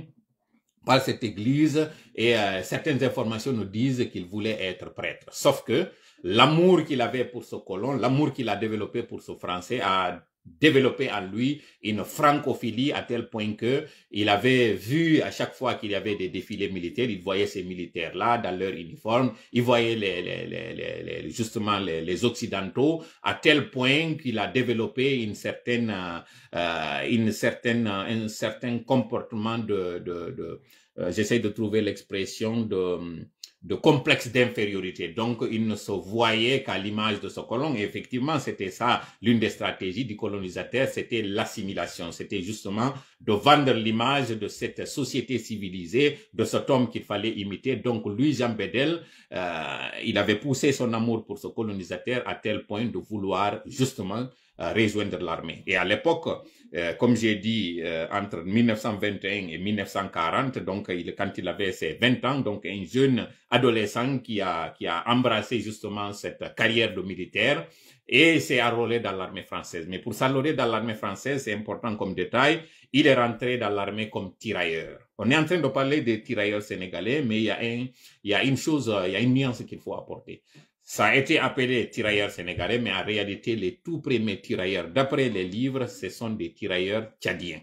par cette église et certaines informations nous disent qu'il voulait être prêtre. Sauf que L'amour qu'il avait pour ce colon, l'amour qu'il a développé pour ce français a développé en lui une francophilie à tel point que il avait vu à chaque fois qu'il y avait des défilés militaires, il voyait ces militaires-là dans leur uniforme, il voyait les, justement les, occidentaux à tel point qu'il a développé une certaine, euh, euh une certaine, un certain comportement de, de, euh, j'essaie de trouver l'expression de de complexe d'infériorité. Donc, il ne se voyait qu'à l'image de ce colon. Et effectivement, c'était ça, l'une des stratégies du colonisateur, c'était l'assimilation. C'était justement de vendre l'image de cette société civilisée, de cet homme qu'il fallait imiter. Donc, lui, Jean Bedel, euh, il avait poussé son amour pour ce colonisateur à tel point de vouloir justement euh, rejoindre l'armée. Et à l'époque, euh, comme j'ai dit, euh, entre 1921 et 1940, donc il, quand il avait ses 20 ans, donc un jeune adolescent qui a, qui a embrassé justement cette carrière de militaire et s'est enrôlé dans l'armée française. Mais pour s'enrôler dans l'armée française, c'est important comme détail, il est rentré dans l'armée comme tirailleur. On est en train de parler des tirailleurs sénégalais, mais il y a, un, il y a une chose, il y a une nuance qu'il faut apporter. Ça a été appelé tirailleurs sénégalais, mais en réalité, les tout premiers tirailleurs, d'après les livres, ce sont des tirailleurs tchadiens.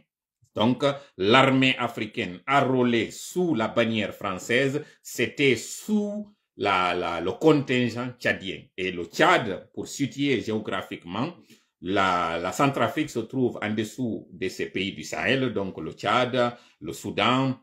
Donc, l'armée africaine a roulé sous la bannière française, c'était sous le contingent tchadien. Et le Tchad, pour situer géographiquement, la, la Centrafrique se trouve en dessous de ces pays du Sahel, donc le Tchad, le Soudan,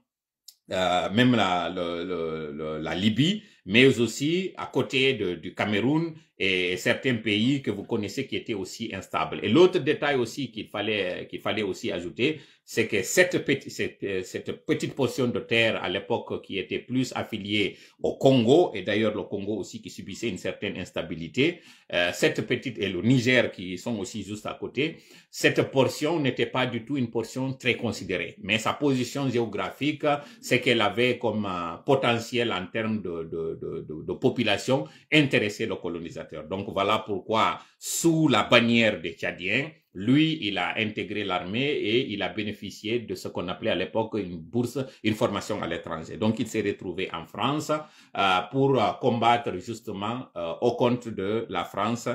euh, même la, la Libye, mais aussi à côté de, du Cameroun et certains pays que vous connaissez qui étaient aussi instables. Et l'autre détail aussi qu'il fallait, qu'il fallait aussi ajouter, c'est que cette, euh, cette, petite portion de terre à l'époque qui était plus affiliée au Congo, et d'ailleurs le Congo aussi qui subissait une certaine instabilité, euh, cette petite, et le Niger qui sont aussi juste à côté, cette portion n'était pas du tout une portion très considérée. Mais sa position géographique, c'est qu'elle avait comme euh, potentiel en termes de de, de, de, population intéressée le colonisateur. Donc voilà pourquoi, sous la bannière des Tchadiens, lui, il a intégré l'armée et il a bénéficié de ce qu'on appelait à l'époque une bourse, une formation à l'étranger. Donc, il s'est retrouvé en France euh, pour euh, combattre justement euh, au compte de la France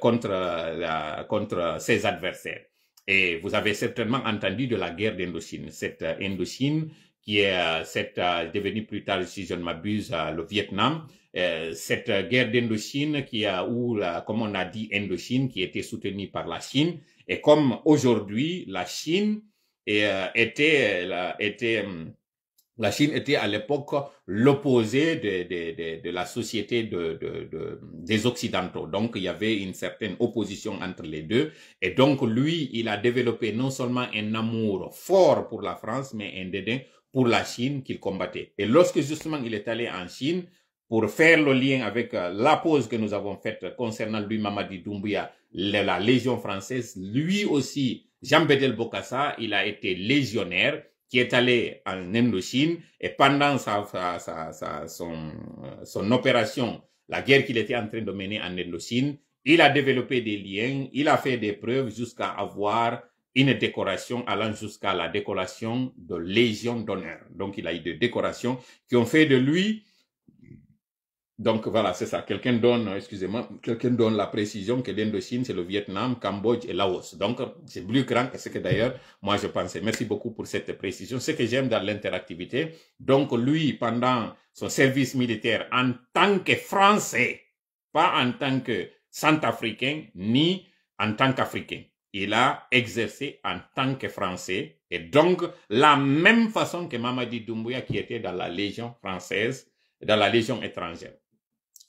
contre, contre ses adversaires. Et vous avez certainement entendu de la guerre d'Indochine. Cette Indochine qui est euh, euh, devenu plus tard, si je ne m'abuse, euh, le Vietnam. Cette guerre d'Indochine qui a ou comme on a dit, Indochine qui était soutenue par la Chine et comme aujourd'hui la Chine était était hum, la Chine était à l'époque l'opposé de, de, la société des Occidentaux. Donc, il y avait une certaine opposition entre les deux. Et donc, lui, il a développé non seulement un amour fort pour la France, mais un dédain pour la Chine qu'il combattait. Et lorsque justement il est allé en Chine, pour faire le lien avec euh, la pause que nous avons faite concernant lui Mamadi Doumbouya, la Légion française, lui aussi, jean bédel Bokassa, il a été légionnaire qui est allé en Indochine et pendant sa, sa, sa, son, euh, son opération, la guerre qu'il était en train de mener en Indochine, il a développé des liens, il a fait des preuves jusqu'à avoir une décoration allant jusqu'à la décoration de Légion d'honneur. Donc, il a eu des décorations qui ont fait de lui donc voilà, c'est ça. Quelqu'un donne, excusez-moi, quelqu'un donne la précision que l'Indochine, c'est le Vietnam, Cambodge et Laos. Donc c'est plus grand que ce que d'ailleurs moi je pensais. Merci beaucoup pour cette précision. Ce que j'aime dans l'interactivité, donc lui, pendant son service militaire, en tant que Français, pas en tant que Cent-Africain, ni en tant qu'Africain il a exercé en tant que Français. Et donc, la même façon que Mamadi Doumbouya qui était dans la Légion française, dans la Légion étrangère.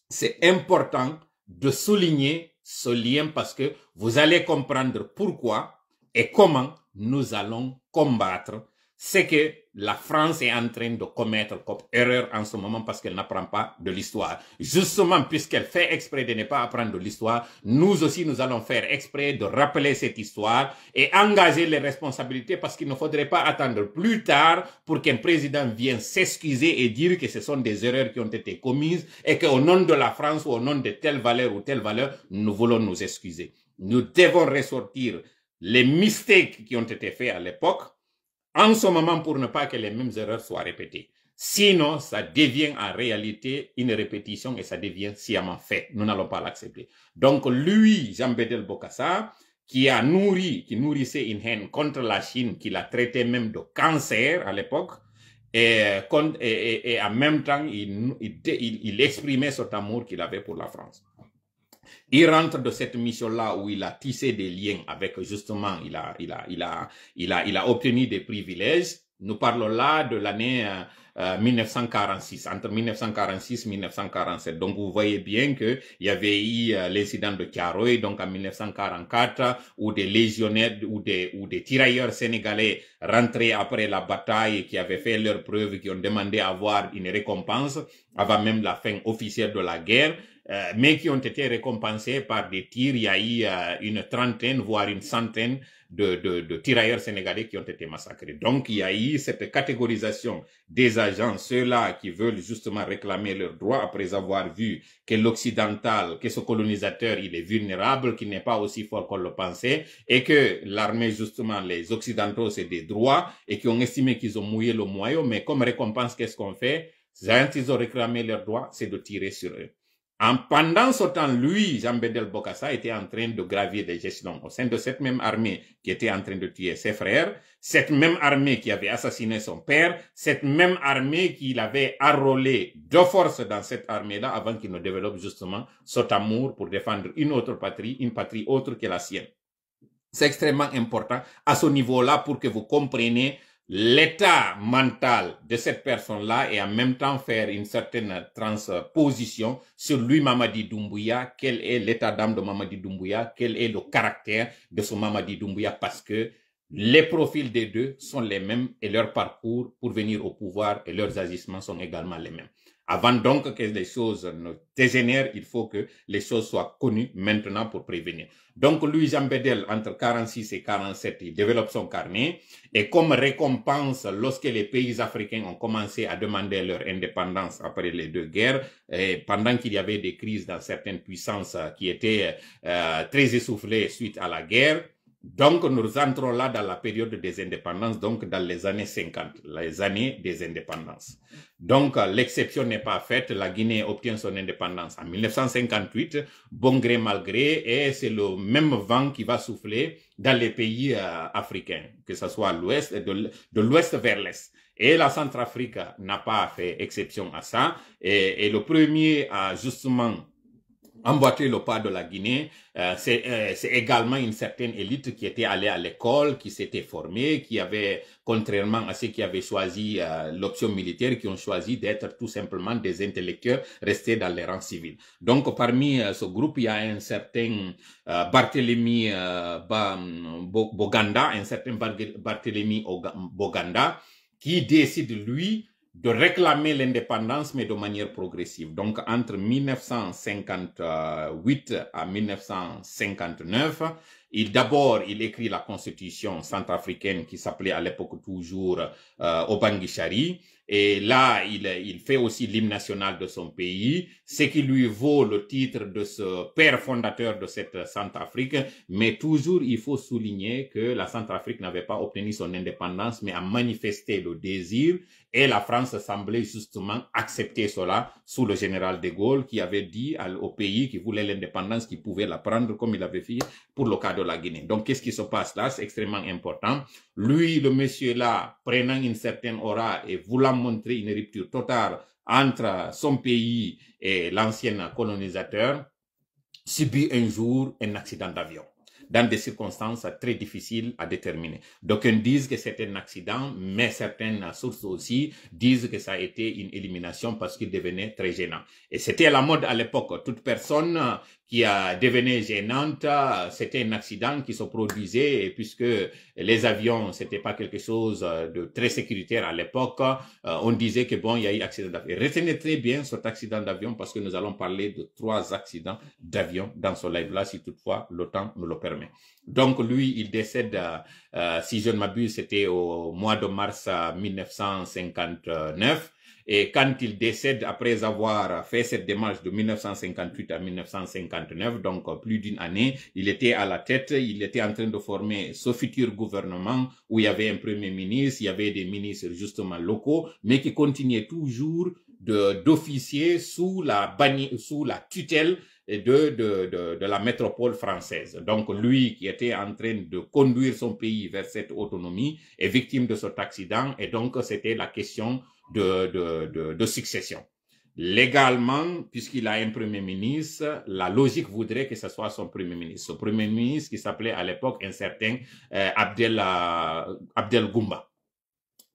C'est important de souligner ce lien parce que vous allez comprendre pourquoi et comment nous allons combattre ce que la France est en train de commettre comme erreur en ce moment parce qu'elle n'apprend pas de l'histoire. Justement, puisqu'elle fait exprès de ne pas apprendre de l'histoire, nous aussi, nous allons faire exprès de rappeler cette histoire et engager les responsabilités parce qu'il ne faudrait pas attendre plus tard pour qu'un président vienne s'excuser et dire que ce sont des erreurs qui ont été commises et qu'au nom de la France ou au nom de telle valeur ou telle valeur, nous voulons nous excuser. Nous devons ressortir les mistakes qui ont été faits à l'époque en ce moment pour ne pas que les mêmes erreurs soient répétées. Sinon, ça devient en réalité une répétition et ça devient sciemment fait. Nous n'allons pas l'accepter. Donc lui, jean bédel Bokassa, qui a nourri, qui nourrissait une haine contre la Chine, qui l'a traité même de cancer à l'époque, et, euh, en même temps, il exprimait cet amour qu'il avait pour la France. Il rentre de cette mission-là où il a tissé des liens avec justement, il a, il a, il a, il a, il a obtenu des privilèges. Nous parlons là de l'année 1946, euh, euh, entre 1946 et 1947. Donc, vous voyez bien qu'il y avait eu euh, l'incident de Tiaroy, donc en 1944, où des légionnaires ou des, ou des tirailleurs sénégalais rentrés après la bataille qui avaient fait leurs preuves, qui ont demandé à avoir une récompense avant même la fin officielle de la guerre. Euh, mais qui ont été récompensés par des tirs. Il y a eu euh, une trentaine, voire une centaine de, de, de, tirailleurs sénégalais qui ont été massacrés. Donc, il y a eu cette catégorisation des agents, ceux-là qui veulent justement réclamer leurs droits après avoir vu que l'occidental, que ce colonisateur, il est vulnérable, qu'il n'est pas aussi fort qu'on le pensait, et que l'armée, justement, les occidentaux, c'est des droits, et qui ont estimé qu'ils ont mouillé le moyen, mais comme récompense, qu'est-ce qu'on fait? Quand ils ont réclamé leurs droits, c'est de tirer sur eux. En pendant ce temps, lui, Jean Bedel Bokassa, était en train de gravir des gestions au sein de cette même armée qui était en train de tuer ses frères, cette même armée qui avait assassiné son père, cette même armée qui avait arrôlé de force dans cette armée-là avant qu'il ne développe justement cet amour pour défendre une autre patrie, une patrie autre que la sienne. C'est extrêmement important à ce niveau-là pour que vous compreniez l'état mental de cette personne-là et en même temps faire une certaine transposition sur lui, Mamadi Doumbouya, quel est l'état d'âme de Mamadi Doumbouya, quel est le caractère de ce Mamadi Doumbouya, parce que les profils des deux sont les mêmes et leur parcours pour venir au pouvoir et leurs agissements sont également les mêmes. Avant donc que les choses ne dégénèrent, il faut que les choses soient connues maintenant pour prévenir. Donc, Louis Jean Bedel, entre 46 et 47, il développe son carnet. Et comme récompense, lorsque les pays africains ont commencé à demander leur indépendance après les deux guerres, et pendant qu'il y avait des crises dans certaines puissances qui étaient euh, très essoufflées suite à la guerre, donc, nous entrons là dans la période des indépendances, donc dans les années 50, les années des indépendances. Donc, l'exception n'est pas faite. La Guinée obtient son indépendance en 1958, bon gré mal gré, et c'est le même vent qui va souffler dans les pays euh, africains, que ce soit l'ouest, de l'ouest vers l'est. Et la Centrafrique n'a pas fait exception à ça. Et, le premier a euh, justement emboîter le pas de la Guinée. Euh, euh, c'est également une certaine élite qui était allée à l'école, qui s'était formée, qui avait, contrairement à ceux qui avaient choisi euh, l'option militaire, qui ont choisi d'être tout simplement des intellectuels restés dans les rangs civils. Donc parmi ce groupe, il y a un certain Barthélemy hum, Boganda, un certain Barthélemy Boganda, qui décide, lui, de réclamer l'indépendance, mais de manière progressive. Donc, entre 1958 à 1959, il d'abord, il écrit la constitution centrafricaine qui s'appelait à l'époque toujours euh, Obangishari. Et là, il, il fait aussi l'hymne national de son pays, ce qui lui vaut le titre de ce père fondateur de cette Centrafrique. Mais toujours, il faut souligner que la Centrafrique n'avait pas obtenu son indépendance, mais a manifesté le désir. Et la France semblait justement accepter cela sous le général de Gaulle, qui avait dit au pays qui voulait l'indépendance, qu'il pouvait la prendre comme il avait fait pour le cas la Guinée. Donc, qu'est-ce qui se passe là C'est extrêmement important. Lui, le monsieur-là, prenant une certaine aura et voulant montrer une rupture totale entre son pays et l'ancien colonisateur, subit un jour un accident d'avion dans des circonstances très difficiles à déterminer. D'aucuns disent que c'était un accident, mais certaines sources aussi disent que ça a été une élimination parce qu'il devenait très gênant. Et c'était la mode à l'époque. Toute personne qui a devenu gênante. C'était un accident qui se produisait et puisque les avions, c'était pas quelque chose euh, de très sécuritaire à l'époque. Euh, on disait que bon, il y a eu accident d'avion. Retenez très bien cet accident d'avion parce que nous allons parler de trois accidents d'avion dans ce live-là si toutefois le temps nous le permet. Donc lui, il décède, euh, si je ne m'abuse, c'était au mois de mars 1959. Et quand il décède après avoir fait cette démarche de 1958 à 1959, donc euh, plus d'une année, il était à la tête, il était en train de former ce futur gouvernement où il y avait un premier ministre, il y avait des ministres justement locaux, mais qui continuaient toujours d'officier sous la tutelle de, la métropole française. Donc lui qui était en train de conduire son pays vers cette autonomie est victime de cet accident et donc c'était la question de, succession. Légalement, puisqu'il a un premier ministre, la logique voudrait que ce soit son premier ministre. Son premier ministre qui s'appelait à l'époque un certain euh, Abdel, euh, Abdel Goumba.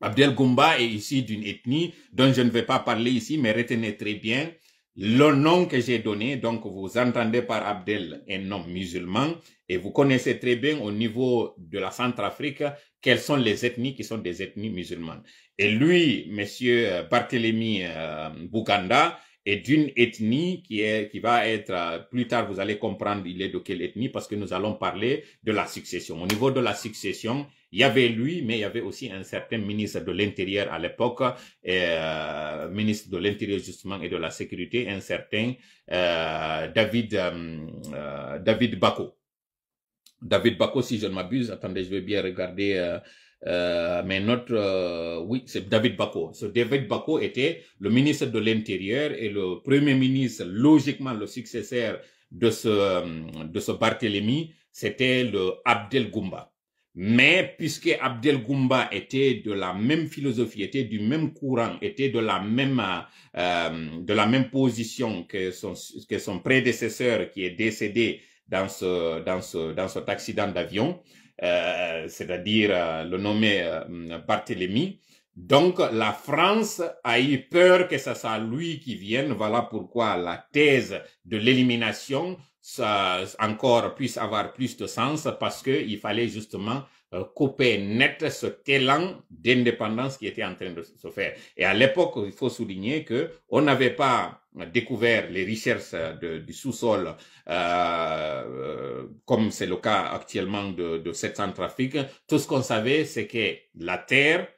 Abdel Goumba est issu d'une ethnie dont je ne vais pas parler ici, mais retenez très bien le nom que j'ai donné. Donc, vous entendez par Abdel un nom musulman et vous connaissez très bien au niveau de la Centrafrique quelles sont les ethnies qui sont des ethnies musulmanes. Et lui, monsieur euh, Barthélemy euh, Bouganda, est d'une ethnie qui est qui va être euh, plus tard vous allez comprendre il est de quelle ethnie parce que nous allons parler de la succession. Au niveau de la succession, il y avait lui mais il y avait aussi un certain ministre de l'Intérieur à l'époque euh, ministre de l'Intérieur justement et de la sécurité un certain David euh, David Bako. David Bako si je ne m'abuse, attendez, je vais bien regarder euh, mais notre, euh, oui, c'est David Bako. Ce David Bako était le ministre de l'Intérieur et le premier ministre, logiquement le successeur de ce, euh, de ce Barthélemy, c'était le Abdel Goumba. Mais puisque Abdel Goumba était de la même philosophie, était du même courant, était de la même euh, de la même position que son que son prédécesseur qui est décédé dans ce dans ce dans cet accident d'avion, euh, c'est-à-dire euh, le nommé euh, Barthélemy. Donc la France a eu peur que ce soit lui qui vienne. Voilà pourquoi la thèse de l'élimination ça, encore puisse avoir plus de sens parce qu'il fallait justement euh, couper net ce élan d'indépendance qui était en train de se faire. Et à l'époque, il faut souligner que on n'avait pas découvert les richesses du sous-sol euh, euh, comme c'est le cas actuellement de, de cette Centrafrique. Tout ce qu'on savait, c'est que la terre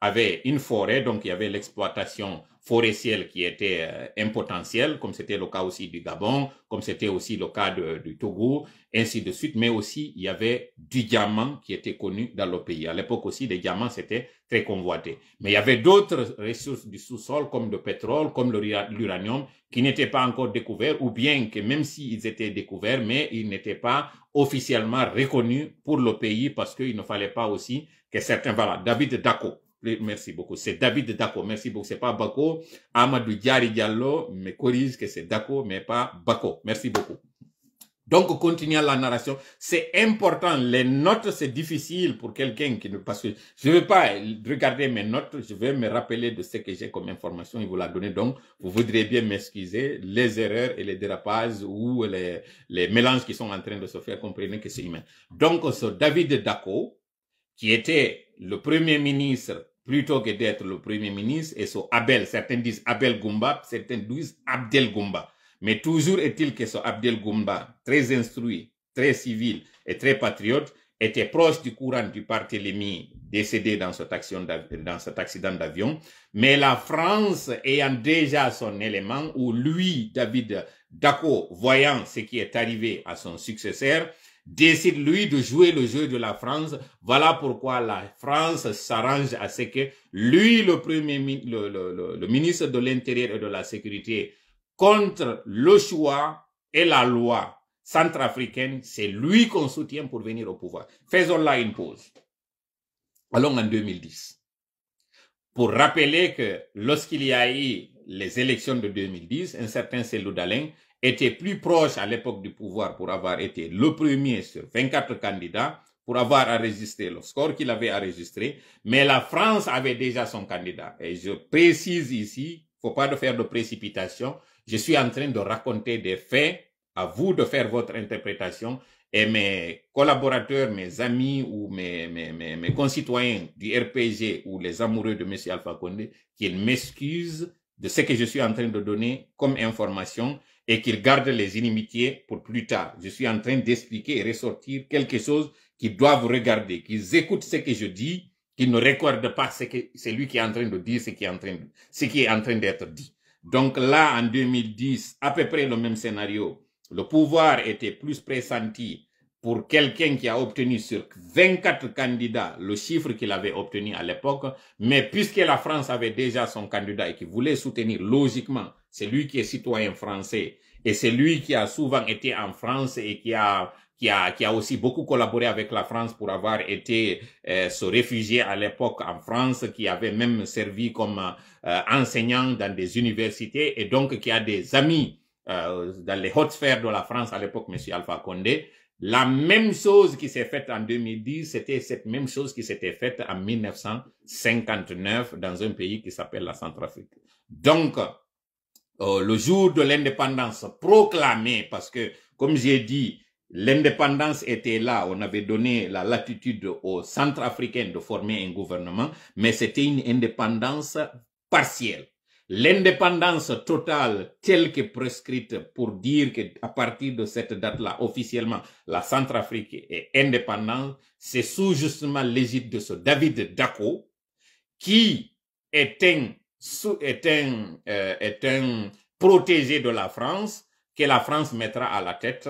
avait une forêt, donc il y avait l'exploitation forestière qui était euh, impotentielle, comme c'était le cas aussi du Gabon, comme c'était aussi le cas du Togo, ainsi de suite, mais aussi il y avait du diamant qui était connu dans le pays. À l'époque aussi, les diamants, c'était très convoité. Mais il y avait d'autres ressources du sous-sol, comme le pétrole, comme l'uranium, qui n'étaient pas encore découverts, ou bien que même s'ils étaient découverts, mais ils n'étaient pas officiellement reconnus pour le pays parce qu'il ne fallait pas aussi que certains... Voilà, David Dako Merci beaucoup. C'est David Dako. Merci beaucoup. C'est pas Bako. Amadou Diari Diallo me corrige que c'est Dako, mais pas Bako. Merci beaucoup. Donc, continuons la narration. C'est important. Les notes, c'est difficile pour quelqu'un qui ne que Je ne veux pas regarder mes notes. Je vais me rappeler de ce que j'ai comme information et vous la donner. Donc, vous voudrez bien m'excuser. Les erreurs et les dérapages ou les, mélanges qui sont en train de se faire, comprenez que c'est humain. Donc, ce David Dako, qui était le premier ministre plutôt que d'être le premier ministre, et son Abel, certains disent Abel Goumba, certains disent Abdel Goumba. Mais toujours est-il que son Abdel Goumba, très instruit, très civil et très patriote, était proche du courant du Lémy décédé dans cet, dans cet accident d'avion. Mais la France, ayant déjà son élément, ou lui, David Dako, voyant ce qui est arrivé à son successeur, décide lui de jouer le jeu de la France. Voilà pourquoi la France s'arrange à ce que lui, le premier, le, le, ministre de l'Intérieur et de la Sécurité, contre le choix et la loi centrafricaine, c'est lui qu'on soutient pour venir au pouvoir. Faisons là une pause. Allons en 2010. Pour rappeler que lorsqu'il y a eu les élections de 2010, un certain c'est Dalin était plus proche à l'époque du pouvoir pour avoir été le premier sur 24 candidats, pour avoir enregistré le score qu'il avait enregistré, mais la France avait déjà son candidat. Et je précise ici, faut pas de faire de précipitation, je suis en train de raconter des faits, à vous de faire votre interprétation, et mes collaborateurs, mes amis ou mes, mes, mes, concitoyens du RPG ou les amoureux de M. Alpha Condé, qu'ils m'excusent de ce que je suis en train de donner comme information et qu'il gardent les inimitiés pour plus tard. Je suis en train d'expliquer et ressortir quelque chose qu'ils doivent regarder, qu'ils écoutent ce que je dis, qu'ils ne recordent pas ce que c'est lui qui est en train de dire, ce qui est en train, de, ce qui est en train d'être dit. Donc là, en 2010, à peu près le même scénario. Le pouvoir était plus pressenti pour quelqu'un qui a obtenu sur 24 candidats le chiffre qu'il avait obtenu à l'époque, mais puisque la France avait déjà son candidat et qui voulait soutenir logiquement, c'est lui qui est citoyen français et c'est lui qui a souvent été en France et qui a qui a, qui a aussi beaucoup collaboré avec la France pour avoir été euh, réfugié à l'époque en France, qui avait même servi comme euh, enseignant dans des universités et donc qui a des amis euh, dans les hautes sphères de la France à l'époque, Monsieur Alpha Condé. La même chose qui s'est faite en 2010, c'était cette même chose qui s'était faite en 1959 dans un pays qui s'appelle la Centrafrique. Donc, euh, le jour de l'indépendance proclamée, parce que, comme j'ai dit, l'indépendance était là, on avait donné la latitude aux Centrafricains de former un gouvernement, mais c'était une indépendance partielle l'indépendance totale telle que prescrite pour dire que à partir de cette date-là, officiellement, la Centrafrique est indépendante, c'est sous justement l'égide de ce David Dako, qui est un, est euh, est un protégé de la France, que la France mettra à la tête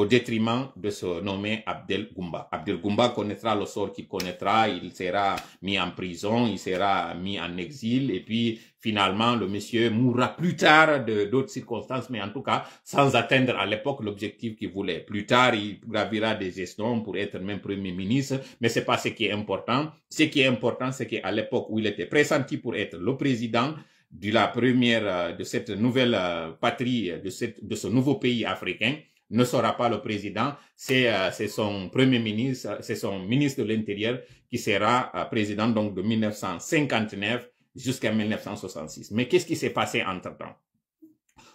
au détriment de ce nommé Abdel Goumba. Abdel Goumba connaîtra le sort qu'il connaîtra, il sera mis en prison, il sera mis en exil, et puis finalement le monsieur mourra plus tard de d'autres circonstances, mais en tout cas sans atteindre à l'époque l'objectif qu'il voulait. Plus tard, il gravira des gestions pour être même premier ministre, mais c'est pas ce qui est important. Ce qui est important, c'est qu'à l'époque où il était pressenti pour être le président, de la première, euh, de cette nouvelle euh, patrie, de, cette, de ce nouveau pays africain, ne sera pas le président, euh, c'est son premier ministre, c'est son ministre de l'Intérieur qui sera euh, président donc de 1959 jusqu'à 1966. Mais qu'est-ce qui s'est passé entre-temps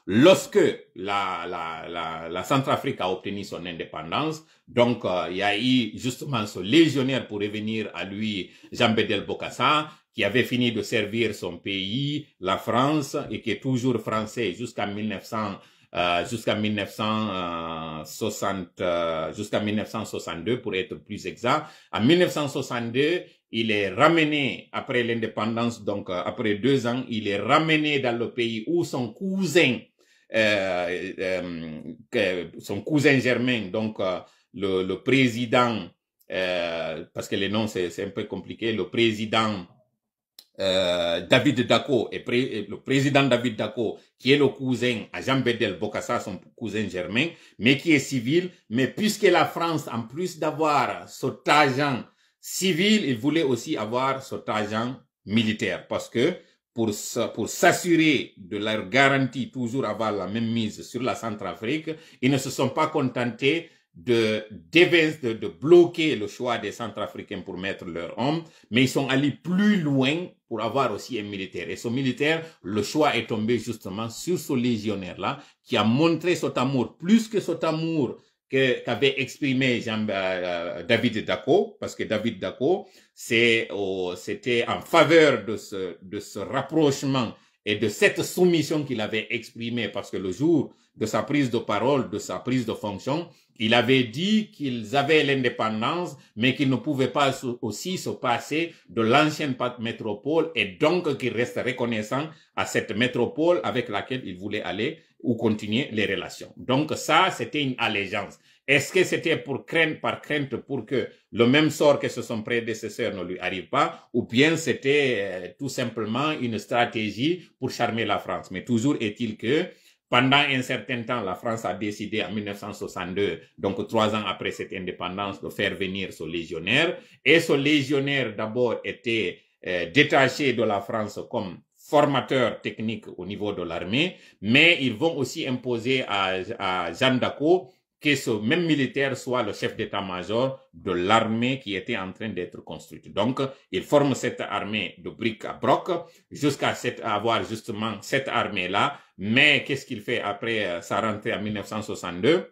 Lorsque la, la, la, Centrafrique a obtenu son indépendance, donc euh, il y a eu justement ce légionnaire pour revenir à lui, jean bédel Bokassa, qui avait fini de servir son pays, la France, et qui est toujours français jusqu'à 1900. Euh, jusqu'à 1960, euh, jusqu'à 1962 pour être plus exact. En 1962, il est ramené après l'indépendance, donc euh, après deux ans, il est ramené dans le pays où son cousin, son cousin germain, donc le, président, parce que les noms c'est un peu compliqué, le président David Dako le président David Dako qui est le cousin à Jean Bedel Bokassa, son cousin germain, mais qui est civil. Mais puisque la France, en plus d'avoir cet agent civil, il voulait aussi avoir cet agent militaire, parce que pour, s'assurer de leur garantie toujours avoir la même mise sur la Centrafrique, ils ne se sont pas contentés de, de, de bloquer le choix des Centrafricains pour mettre leur homme, mais ils sont allés plus loin pour avoir aussi un militaire. Et ce militaire, le choix est tombé justement sur ce légionnaire-là, qui a montré cet amour, plus que cet amour qu'avait exprimé Jean, euh, euh, David Daco, parce que David Daco, oh, c'était en faveur de ce, de ce rapprochement et de cette soumission qu'il avait exprimé parce que le jour de sa prise de parole, de sa prise de fonction, il avait dit qu'ils avaient l'indépendance, mais qu'ils ne pouvaient pas aussi se passer de l'ancienne métropole et donc qu'ils restent reconnaissants à cette métropole avec laquelle ils voulaient aller ou continuer les relations. Donc ça, c'était une allégeance. Est-ce que c'était pour crainte par crainte pour que le même sort que son prédécesseur ne lui arrive pas, ou bien c'était euh, tout simplement une stratégie pour charmer la France. Mais toujours est-il que pendant un certain temps, la France a décidé en 1962, donc trois ans après cette indépendance, de faire venir ce légionnaire. Et ce légionnaire, d'abord, était euh, détaché de la France comme formateur technique au niveau de l'armée, mais ils vont aussi imposer à, à Jeanne que ce même militaire soit le chef d'état-major de l'armée qui était en train d'être construite. Donc, il forme cette armée de briques à broc jusqu'à avoir justement cette armée-là. Mais qu'est-ce qu'il fait après euh, sa rentrée en 1962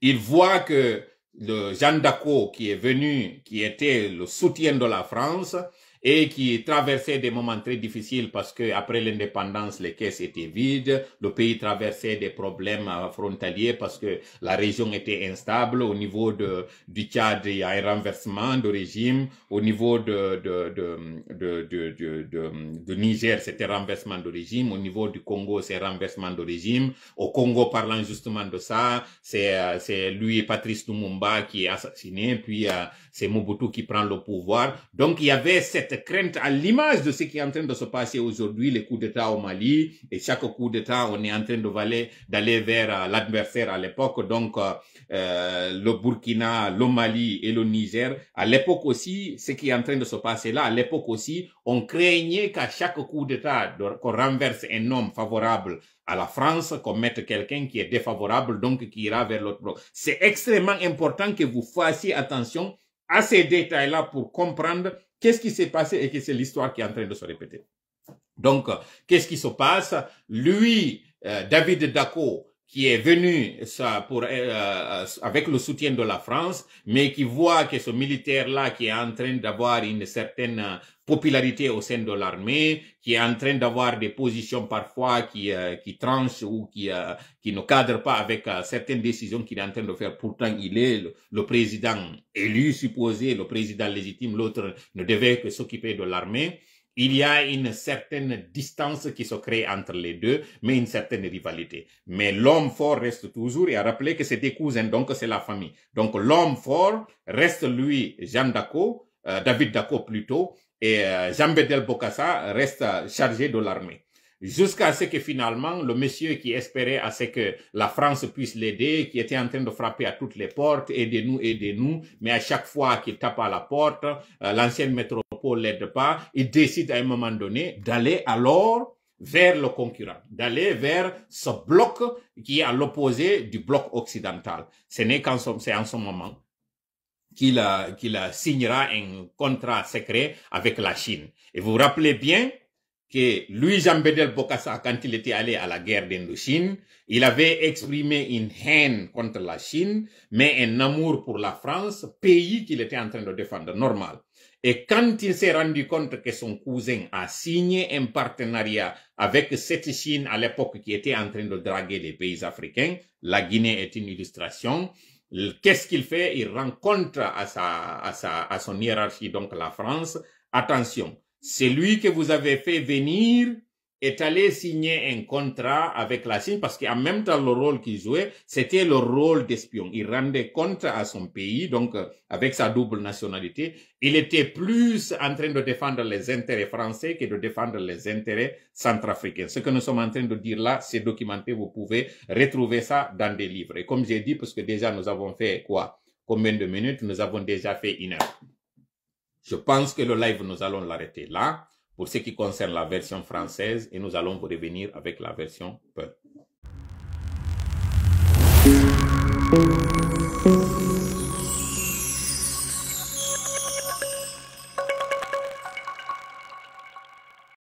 Il voit que le Jean Dacot, qui est venu, qui était le soutien de la France, et qui traversait des moments très difficiles parce que après l'indépendance, les caisses étaient vides, le pays traversait des problèmes euh, frontaliers parce que la région était instable. Au niveau de, du Tchad, il y a un renversement de régime. Au niveau de, de, de, de, de Niger, c'était renversement de régime. Au niveau du Congo, c'est renversement de régime. Au Congo, parlant justement de ça, c'est, euh, c'est lui, Patrice Lumumba, qui est assassiné, puis euh, c'est Mobutu qui prend le pouvoir. Donc, il y avait cette cette crainte à l'image de ce qui est en train de se passer aujourd'hui, les coups d'État au Mali, et chaque coup d'État, on est en train d'aller vers euh, l'adversaire à l'époque, donc euh, euh, le Burkina, le Mali et le Niger. À l'époque aussi, ce qui est en train de se passer là, à l'époque aussi, on craignait qu'à chaque coup d'État, qu'on renverse un homme favorable à la France, qu'on mette quelqu'un qui est défavorable, donc qui ira vers l'autre bloc. C'est extrêmement important que vous fassiez attention à ces détails-là pour comprendre Qu'est-ce qui s'est passé et que c'est l'histoire qui est en train de se répéter. Donc, euh, qu'est-ce qui se passe Lui, euh, David Daco qui est venu ça, pour, euh, euh, avec le soutien de la France, mais qui voit que ce militaire-là qui est en train d'avoir une certaine euh, popularité au sein de l'armée, qui est en train d'avoir des positions parfois qui, qui tranchent ou qui, qui ne cadrent pas avec certaines décisions qu'il est en train de faire. Pourtant, il est le, le président élu supposé, le président légitime, l'autre ne devait que s'occuper de l'armée. Il y a une certaine distance qui se crée entre les deux, mais une certaine rivalité. Mais l'homme fort reste toujours, et à rappeler que c'est des cousins, donc c'est la famille. Donc l'homme fort reste lui Jean Daco, euh, David Daco plutôt, et euh, Jean Bedel Bokassa reste euh, chargé de l'armée jusqu'à ce que finalement le monsieur qui espérait à ce que la France puisse l'aider, qui était en train de frapper à toutes les portes, aidez-nous, aidez-nous, mais à chaque fois qu'il tape à la porte, euh, l'ancienne métropole l'aide pas, il décide à un moment donné d'aller alors vers le concurrent, d'aller vers ce bloc qui est à l'opposé du bloc occidental. Ce n'est qu'en ce, moment qu'il a euh, euh, signera un contrat secret avec la Chine. Et vous vous rappelez bien, que Louis-Jean Bedel Bokassa, quand il était allé à la guerre d'Indochine, il avait exprimé une haine contre la Chine, mais un amour pour la France, pays qu'il était en train de défendre, normal. Et quand il s'est rendu compte que son cousin a signé un partenariat avec cette Chine à l'époque qui était en train de draguer les pays africains, la Guinée est une illustration, qu'est-ce qu'il fait Il rencontre à, sa, à, sa, à son hiérarchie, donc la France, attention, celui que vous avez fait venir est allé signer un contrat avec la Chine parce qu'en même temps, le rôle qu'il jouait, c'était le rôle d'espion. Il rendait compte à son pays, donc euh, avec sa double nationalité, il était plus en train de défendre les intérêts français que de défendre les intérêts centrafricains. Ce que nous sommes en train de dire là, c'est documenté, vous pouvez retrouver ça dans des livres. Et comme j'ai dit, parce que déjà nous avons fait quoi Combien de minutes Nous avons déjà fait une heure. Je pense que le live, nous allons l'arrêter là pour ce qui concerne la version française et nous allons revenir avec la version peu